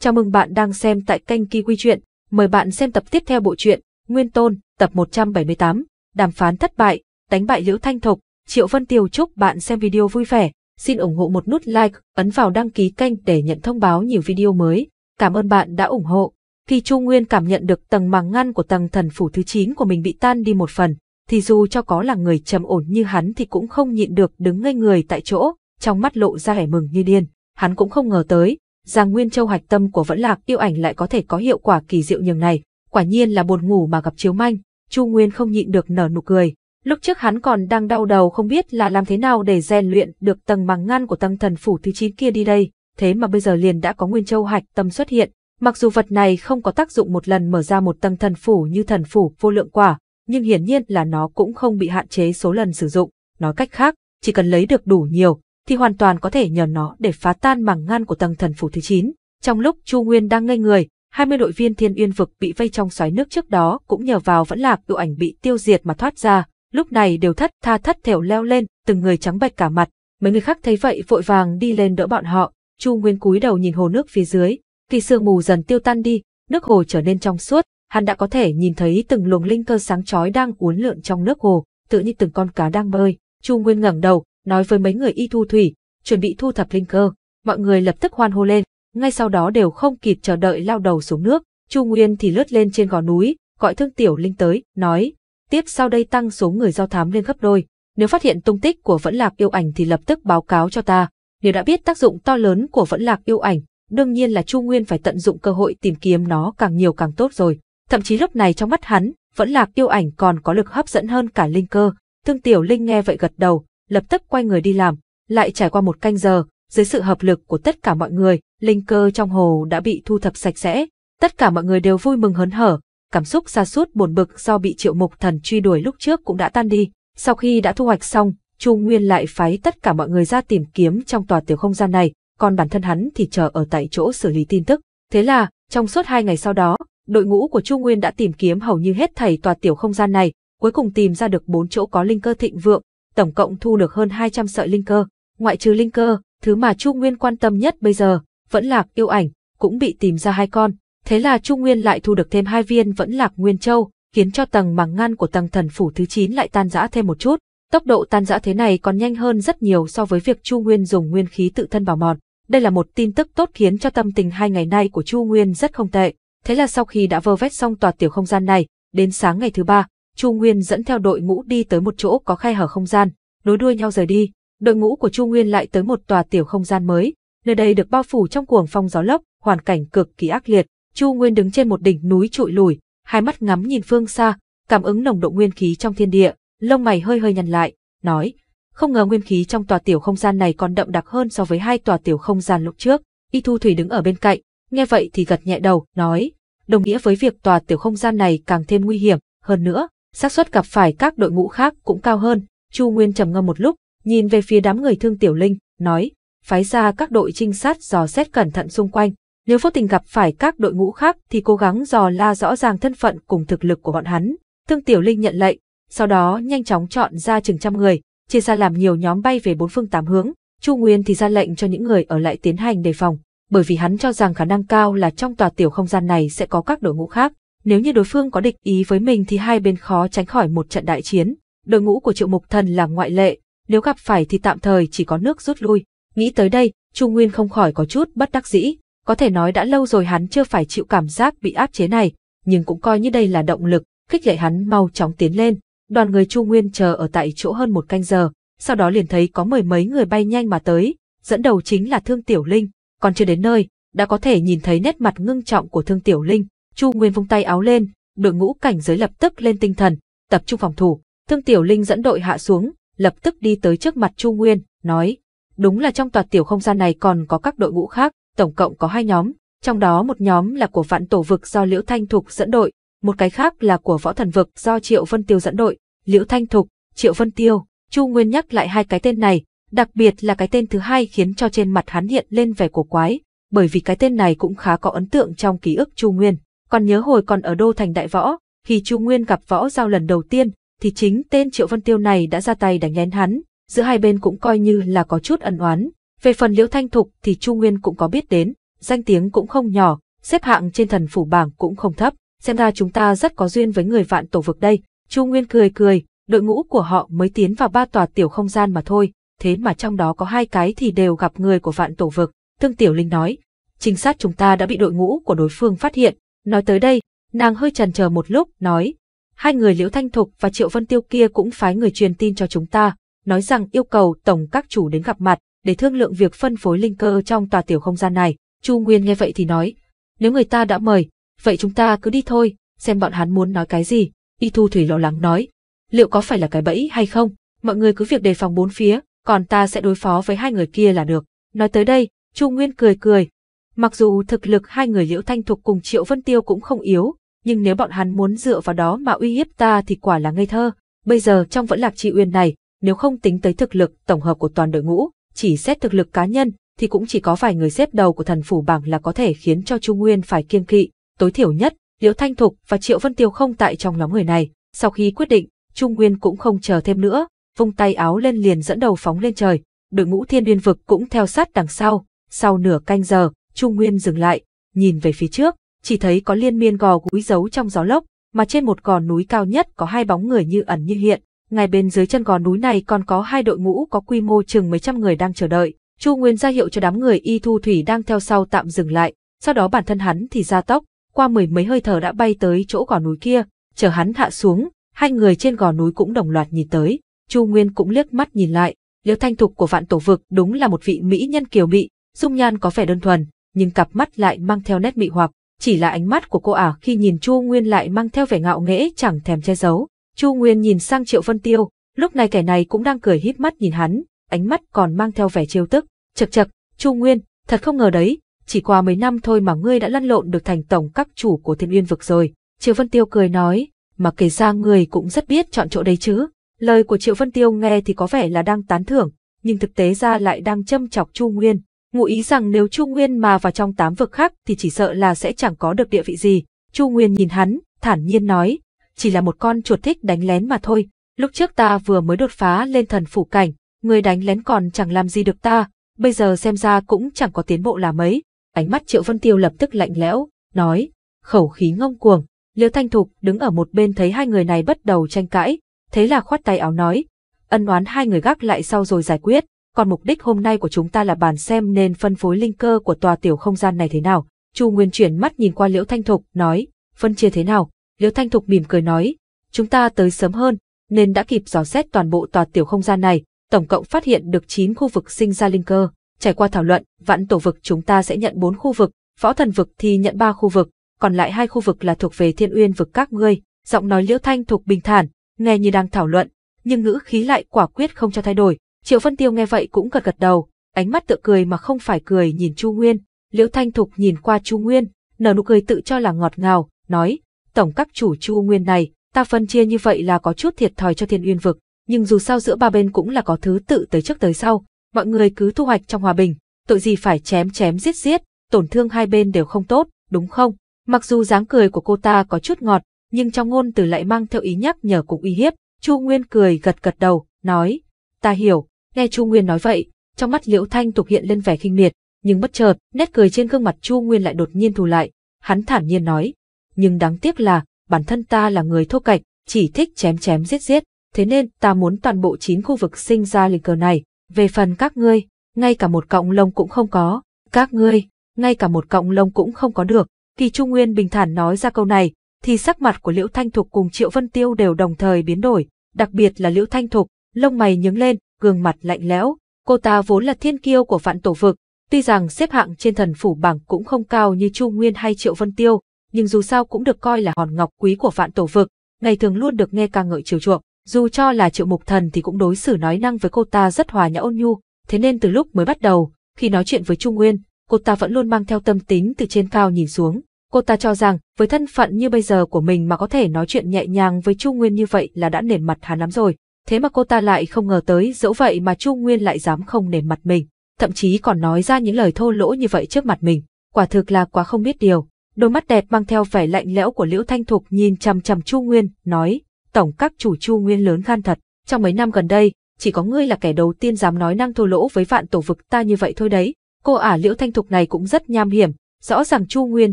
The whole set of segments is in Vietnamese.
Chào mừng bạn đang xem tại kênh Kiwi Chuyện. Mời bạn xem tập tiếp theo bộ truyện Nguyên Tôn, tập 178, đàm phán thất bại, đánh bại Liễu Thanh Thục. Triệu Vân Tiều chúc bạn xem video vui vẻ. Xin ủng hộ một nút like, ấn vào đăng ký kênh để nhận thông báo nhiều video mới. Cảm ơn bạn đã ủng hộ. Khi Chu Nguyên cảm nhận được tầng màng ngăn của tầng thần phủ thứ 9 của mình bị tan đi một phần, thì dù cho có là người trầm ổn như hắn thì cũng không nhịn được đứng ngây người tại chỗ, trong mắt lộ ra vẻ mừng như điên. Hắn cũng không ngờ tới, rằng Nguyên Châu hoạch tâm của vẫn lạc yêu ảnh lại có thể có hiệu quả kỳ diệu nhường này, quả nhiên là buồn ngủ mà gặp chiếu manh, Chu Nguyên không nhịn được nở nụ cười. Lúc trước hắn còn đang đau đầu không biết là làm thế nào để rèn luyện được tầng màng ngăn của tâm thần phủ thứ chín kia đi đây, thế mà bây giờ liền đã có Nguyên Châu hạch tâm xuất hiện. Mặc dù vật này không có tác dụng một lần mở ra một tầng thần phủ như thần phủ vô lượng quả, nhưng hiển nhiên là nó cũng không bị hạn chế số lần sử dụng. Nói cách khác, chỉ cần lấy được đủ nhiều, thì hoàn toàn có thể nhờ nó để phá tan màng ngăn của tầng thần phủ thứ 9. Trong lúc Chu Nguyên đang ngây người, 20 đội viên thiên uyên vực bị vây trong xoáy nước trước đó cũng nhờ vào vẫn lạc cựu ảnh bị tiêu diệt mà thoát ra, lúc này đều thất tha thất thểu leo lên, từng người trắng bệch cả mặt, mấy người khác thấy vậy vội vàng đi lên đỡ bọn họ, Chu Nguyên cúi đầu nhìn hồ nước phía dưới, khi sương mù dần tiêu tan đi, nước hồ trở nên trong suốt, hắn đã có thể nhìn thấy từng luồng linh cơ sáng chói đang uốn lượn trong nước hồ, tự như từng con cá đang bơi. Chu Nguyên ngẩng đầu, nói với mấy người y thu thủy, chuẩn bị thu thập linh cơ, mọi người lập tức hoan hô lên, ngay sau đó đều không kịp chờ đợi lao đầu xuống nước, Chu Nguyên thì lướt lên trên gò núi, gọi Thương Tiểu Linh tới, nói, tiếp sau đây tăng số người giao thám lên gấp đôi, nếu phát hiện tung tích của vẫn lạc yêu ảnh thì lập tức báo cáo cho ta, nếu đã biết tác dụng to lớn của vẫn lạc yêu ảnh, đương nhiên là Chu Nguyên phải tận dụng cơ hội tìm kiếm nó càng nhiều càng tốt rồi, thậm chí lúc này trong mắt hắn, vẫn lạc yêu ảnh còn có lực hấp dẫn hơn cả linh cơ. Thương Tiểu Linh nghe vậy gật đầu, lập tức quay người đi làm, lại trải qua một canh giờ, dưới sự hợp lực của tất cả mọi người, linh cơ trong hồ đã bị thu thập sạch sẽ, tất cả mọi người đều vui mừng hớn hở, cảm xúc xa suốt buồn bực do bị triệu mục thần truy đuổi lúc trước cũng đã tan đi. Sau khi đã thu hoạch xong, Chu Nguyên lại phái tất cả mọi người ra tìm kiếm trong tòa tiểu không gian này, còn bản thân hắn thì chờ ở tại chỗ xử lý tin tức. Thế là, trong suốt hai ngày sau đó, đội ngũ của Chu Nguyên đã tìm kiếm hầu như hết thảy tòa tiểu không gian này, cuối cùng tìm ra được bốn chỗ có linh cơ thịnh vượng, tổng cộng thu được hơn 200 sợi linh cơ. Ngoại trừ linh cơ, thứ mà Chu Nguyên quan tâm nhất bây giờ, vẫn lạc yêu ảnh, cũng bị tìm ra hai con. Thế là Chu Nguyên lại thu được thêm hai viên vẫn lạc nguyên châu, khiến cho tầng màng ngăn của tầng thần phủ thứ 9 lại tan rã thêm một chút. Tốc độ tan rã thế này còn nhanh hơn rất nhiều so với việc Chu Nguyên dùng nguyên khí tự thân bào mòn. Đây là một tin tức tốt khiến cho tâm tình hai ngày nay của Chu Nguyên rất không tệ. Thế là sau khi đã vơ vét xong tòa tiểu không gian này, đến sáng ngày thứ ba, Chu Nguyên dẫn theo đội ngũ đi tới một chỗ có khe hở không gian, nối đuôi nhau rời đi, đội ngũ của Chu Nguyên lại tới một tòa tiểu không gian mới, nơi đây được bao phủ trong cuồng phong gió lốc, hoàn cảnh cực kỳ ác liệt. Chu Nguyên đứng trên một đỉnh núi trụi lùi, hai mắt ngắm nhìn phương xa, cảm ứng nồng độ nguyên khí trong thiên địa, lông mày hơi hơi nhăn lại, nói: "Không ngờ nguyên khí trong tòa tiểu không gian này còn đậm đặc hơn so với hai tòa tiểu không gian lúc trước." Y Thu Thủy đứng ở bên cạnh, nghe vậy thì gật nhẹ đầu, nói: "Đồng nghĩa với việc tòa tiểu không gian này càng thêm nguy hiểm, hơn nữa, xác suất gặp phải các đội ngũ khác cũng cao hơn. Chu Nguyên trầm ngâm một lúc, nhìn về phía đám người thương Tiểu Linh, nói, phái ra các đội trinh sát dò xét cẩn thận xung quanh. Nếu vô tình gặp phải các đội ngũ khác thì cố gắng dò la rõ ràng thân phận cùng thực lực của bọn hắn. Thương Tiểu Linh nhận lệnh, sau đó nhanh chóng chọn ra chừng trăm người, chia ra làm nhiều nhóm bay về bốn phương tám hướng. Chu Nguyên thì ra lệnh cho những người ở lại tiến hành đề phòng, bởi vì hắn cho rằng khả năng cao là trong tòa tiểu không gian này sẽ có các đội ngũ khác. Nếu như đối phương có địch ý với mình thì hai bên khó tránh khỏi một trận đại chiến. Đội ngũ của Triệu Mục Thần là ngoại lệ, nếu gặp phải thì tạm thời chỉ có nước rút lui. Nghĩ tới đây, Trung Nguyên không khỏi có chút bất đắc dĩ, có thể nói đã lâu rồi hắn chưa phải chịu cảm giác bị áp chế này, nhưng cũng coi như đây là động lực, khích lệ hắn mau chóng tiến lên. Đoàn người Chu Nguyên chờ ở tại chỗ hơn một canh giờ, sau đó liền thấy có mười mấy người bay nhanh mà tới, dẫn đầu chính là Thương Tiểu Linh, còn chưa đến nơi, đã có thể nhìn thấy nét mặt ngưng trọng của Thương Tiểu Linh, Chu Nguyên vung tay áo lên, đội ngũ cảnh giới lập tức lên tinh thần, tập trung phòng thủ. Thương Tiểu Linh dẫn đội hạ xuống, lập tức đi tới trước mặt Chu Nguyên, nói: "Đúng là trong tòa tiểu không gian này còn có các đội ngũ khác, tổng cộng có hai nhóm, trong đó một nhóm là của Vạn Tổ vực do Liễu Thanh Thục dẫn đội, một cái khác là của Võ Thần vực do Triệu Vân Tiêu dẫn đội, Liễu Thanh Thục, Triệu Vân Tiêu." Chu Nguyên nhắc lại hai cái tên này, đặc biệt là cái tên thứ hai khiến cho trên mặt hắn hiện lên vẻ cổ quái, bởi vì cái tên này cũng khá có ấn tượng trong ký ức Chu Nguyên. Còn nhớ hồi còn ở Đô Thành Đại Võ, khi Chu Nguyên gặp Võ Giao lần đầu tiên, thì chính tên Triệu Văn Tiêu này đã ra tay đánh lén hắn, giữa hai bên cũng coi như là có chút ẩn oán. Về phần Liễu Thanh Thục thì Chu Nguyên cũng có biết đến, danh tiếng cũng không nhỏ, xếp hạng trên thần phủ bảng cũng không thấp, xem ra chúng ta rất có duyên với người vạn tổ vực đây. Chu Nguyên cười cười, đội ngũ của họ mới tiến vào ba tòa tiểu không gian mà thôi, thế mà trong đó có hai cái thì đều gặp người của vạn tổ vực. Thương Tiểu Linh nói, trinh sát chúng ta đã bị đội ngũ của đối phương phát hiện, Nói tới đây, nàng hơi chần chờ một lúc, nói, hai người Liễu Thanh Thục và Triệu Vân Tiêu kia cũng phái người truyền tin cho chúng ta, nói rằng yêu cầu tổng các chủ đến gặp mặt để thương lượng việc phân phối linh cơ trong tòa tiểu không gian này. Chu Nguyên nghe vậy thì nói, nếu người ta đã mời, vậy chúng ta cứ đi thôi, xem bọn hắn muốn nói cái gì. Y Thu Thủy lo lắng nói, liệu có phải là cái bẫy hay không, mọi người cứ việc đề phòng bốn phía, còn ta sẽ đối phó với hai người kia là được. Nói tới đây, Chu Nguyên cười cười, Mặc dù thực lực hai người Liễu Thanh Thục cùng Triệu Vân Tiêu cũng không yếu, nhưng nếu bọn hắn muốn dựa vào đó mà uy hiếp ta thì quả là ngây thơ. Bây giờ trong vẫn lạc trị uyên này, nếu không tính tới thực lực tổng hợp của toàn đội ngũ, chỉ xét thực lực cá nhân, thì cũng chỉ có vài người xếp đầu của thần phủ bảng là có thể khiến cho Trung Nguyên phải kiêng kỵ. Tối thiểu nhất, Liễu Thanh Thục và Triệu Vân Tiêu không tại trong nhóm người này. Sau khi quyết định, Trung Nguyên cũng không chờ thêm nữa, vung tay áo lên liền dẫn đầu phóng lên trời. Đội ngũ thiên đuyên vực cũng theo sát đằng sau. Sau nửa canh giờ, Trung Nguyên dừng lại, nhìn về phía trước, chỉ thấy có liên miên gò gúi giấu trong gió lốc, mà trên một gò núi cao nhất có hai bóng người như ẩn như hiện. Ngay bên dưới chân gò núi này còn có hai đội ngũ có quy mô chừng mấy trăm người đang chờ đợi. Chu Nguyên ra hiệu cho đám người y thu thủy đang theo sau tạm dừng lại, sau đó bản thân hắn thì ra tốc qua mười mấy hơi thở đã bay tới chỗ gò núi kia, chờ hắn hạ xuống, hai người trên gò núi cũng đồng loạt nhìn tới, Chu Nguyên cũng liếc mắt nhìn lại, Liễu Thanh Thục của vạn tổ vực đúng là một vị mỹ nhân kiều mị, dung nhan có vẻ đơn thuần, nhưng cặp mắt lại mang theo nét mị hoặc, chỉ là ánh mắt của cô ả khi nhìn Chu Nguyên lại mang theo vẻ ngạo nghễ chẳng thèm che giấu. Chu Nguyên nhìn sang Triệu Vân Tiêu, lúc này kẻ này cũng đang cười híp mắt nhìn hắn, ánh mắt còn mang theo vẻ trêu tức, chật chật, Chu Nguyên, thật không ngờ đấy, chỉ qua mấy năm thôi mà ngươi đã lăn lộn được thành tổng các chủ của thiên uyên vực rồi. Triệu Vân Tiêu cười nói, mà kể ra người cũng rất biết chọn chỗ đấy chứ. Lời của Triệu Vân Tiêu nghe thì có vẻ là đang tán thưởng, nhưng thực tế ra lại đang châm chọc Chu Nguyên, Ngụ ý rằng nếu Chu Nguyên mà vào trong tám vực khác thì chỉ sợ là sẽ chẳng có được địa vị gì. Chu Nguyên nhìn hắn, thản nhiên nói, chỉ là một con chuột thích đánh lén mà thôi. Lúc trước ta vừa mới đột phá lên thần phủ cảnh, người đánh lén còn chẳng làm gì được ta, bây giờ xem ra cũng chẳng có tiến bộ là mấy. Ánh mắt Triệu Vân Tiêu lập tức lạnh lẽo, nói, khẩu khí ngông cuồng. Liễu Thanh Thục đứng ở một bên thấy hai người này bắt đầu tranh cãi, thế là khoát tay áo nói, ân oán hai người gác lại sau rồi giải quyết còn mục đích hôm nay của chúng ta là bàn xem nên phân phối linh cơ của tòa tiểu không gian này thế nào. Chu Nguyên chuyển mắt nhìn qua Liễu Thanh Thục, nói, phân chia thế nào? Liễu Thanh Thục mỉm cười nói, chúng ta tới sớm hơn, nên đã kịp dò xét toàn bộ tòa tiểu không gian này, tổng cộng phát hiện được 9 khu vực sinh ra linh cơ. Trải qua thảo luận, vạn tổ vực chúng ta sẽ nhận 4 khu vực, võ thần vực thì nhận 3 khu vực, còn lại hai khu vực là thuộc về thiên uyên vực các ngươi. Giọng nói Liễu Thanh Thục bình thản, nghe như đang thảo luận, nhưng ngữ khí lại quả quyết không cho thay đổi, Triệu Vân Tiêu nghe vậy cũng gật gật đầu, ánh mắt tựa cười mà không phải cười nhìn Chu Nguyên. Liễu Thanh Thục nhìn qua Chu Nguyên, nở nụ cười tự cho là ngọt ngào, nói, tổng các chủ Chu Nguyên này, ta phân chia như vậy là có chút thiệt thòi cho thiên uyên vực, nhưng dù sao giữa ba bên cũng là có thứ tự tới trước tới sau, mọi người cứ thu hoạch trong hòa bình, tội gì phải chém chém giết giết, tổn thương hai bên đều không tốt, đúng không? Mặc dù dáng cười của cô ta có chút ngọt, nhưng trong ngôn từ lại mang theo ý nhắc nhở cũng uy hiếp, Chu Nguyên cười gật gật đầu, nói, ta hiểu, Nghe Chu Nguyên nói vậy, trong mắt Liễu Thanh Tục hiện lên vẻ khinh miệt, nhưng bất chợt, nét cười trên gương mặt Chu Nguyên lại đột nhiên thu lại, hắn thản nhiên nói, nhưng đáng tiếc là, bản thân ta là người thô cạch, chỉ thích chém chém giết giết, thế nên ta muốn toàn bộ chín khu vực sinh ra linh cờ này, về phần các ngươi, ngay cả một cọng lông cũng không có, các ngươi, ngay cả một cọng lông cũng không có được, khi Chu Nguyên bình thản nói ra câu này, thì sắc mặt của Liễu Thanh Thục cùng Triệu Vân Tiêu đều đồng thời biến đổi, đặc biệt là Liễu Thanh Thục, lông mày nhướng lên, gương mặt lạnh lẽo, cô ta vốn là thiên kiêu của vạn tổ vực, tuy rằng xếp hạng trên thần phủ bảng cũng không cao như Chu Nguyên hay Triệu Vân Tiêu, nhưng dù sao cũng được coi là hòn ngọc quý của vạn tổ vực, ngày thường luôn được nghe ca ngợi chiều chuộng, dù cho là Triệu Mục Thần thì cũng đối xử nói năng với cô ta rất hòa nhã ôn nhu, thế nên từ lúc mới bắt đầu, khi nói chuyện với Chu Nguyên, cô ta vẫn luôn mang theo tâm tính từ trên cao nhìn xuống. Cô ta cho rằng, với thân phận như bây giờ của mình mà có thể nói chuyện nhẹ nhàng với Chu Nguyên như vậy là đã nền mặt hắn lắm rồi thế mà cô ta lại không ngờ tới dẫu vậy mà Chu Nguyên lại dám không nể mặt mình, thậm chí còn nói ra những lời thô lỗ như vậy trước mặt mình, quả thực là quá không biết điều. Đôi mắt đẹp mang theo vẻ lạnh lẽo của Liễu Thanh Thục nhìn chằm chằm Chu Nguyên, nói, tổng các chủ Chu Nguyên lớn gan thật, trong mấy năm gần đây, chỉ có ngươi là kẻ đầu tiên dám nói năng thô lỗ với vạn tổ vực ta như vậy thôi đấy. Cô ả Liễu Thanh Thục này cũng rất nham hiểm, rõ ràng Chu Nguyên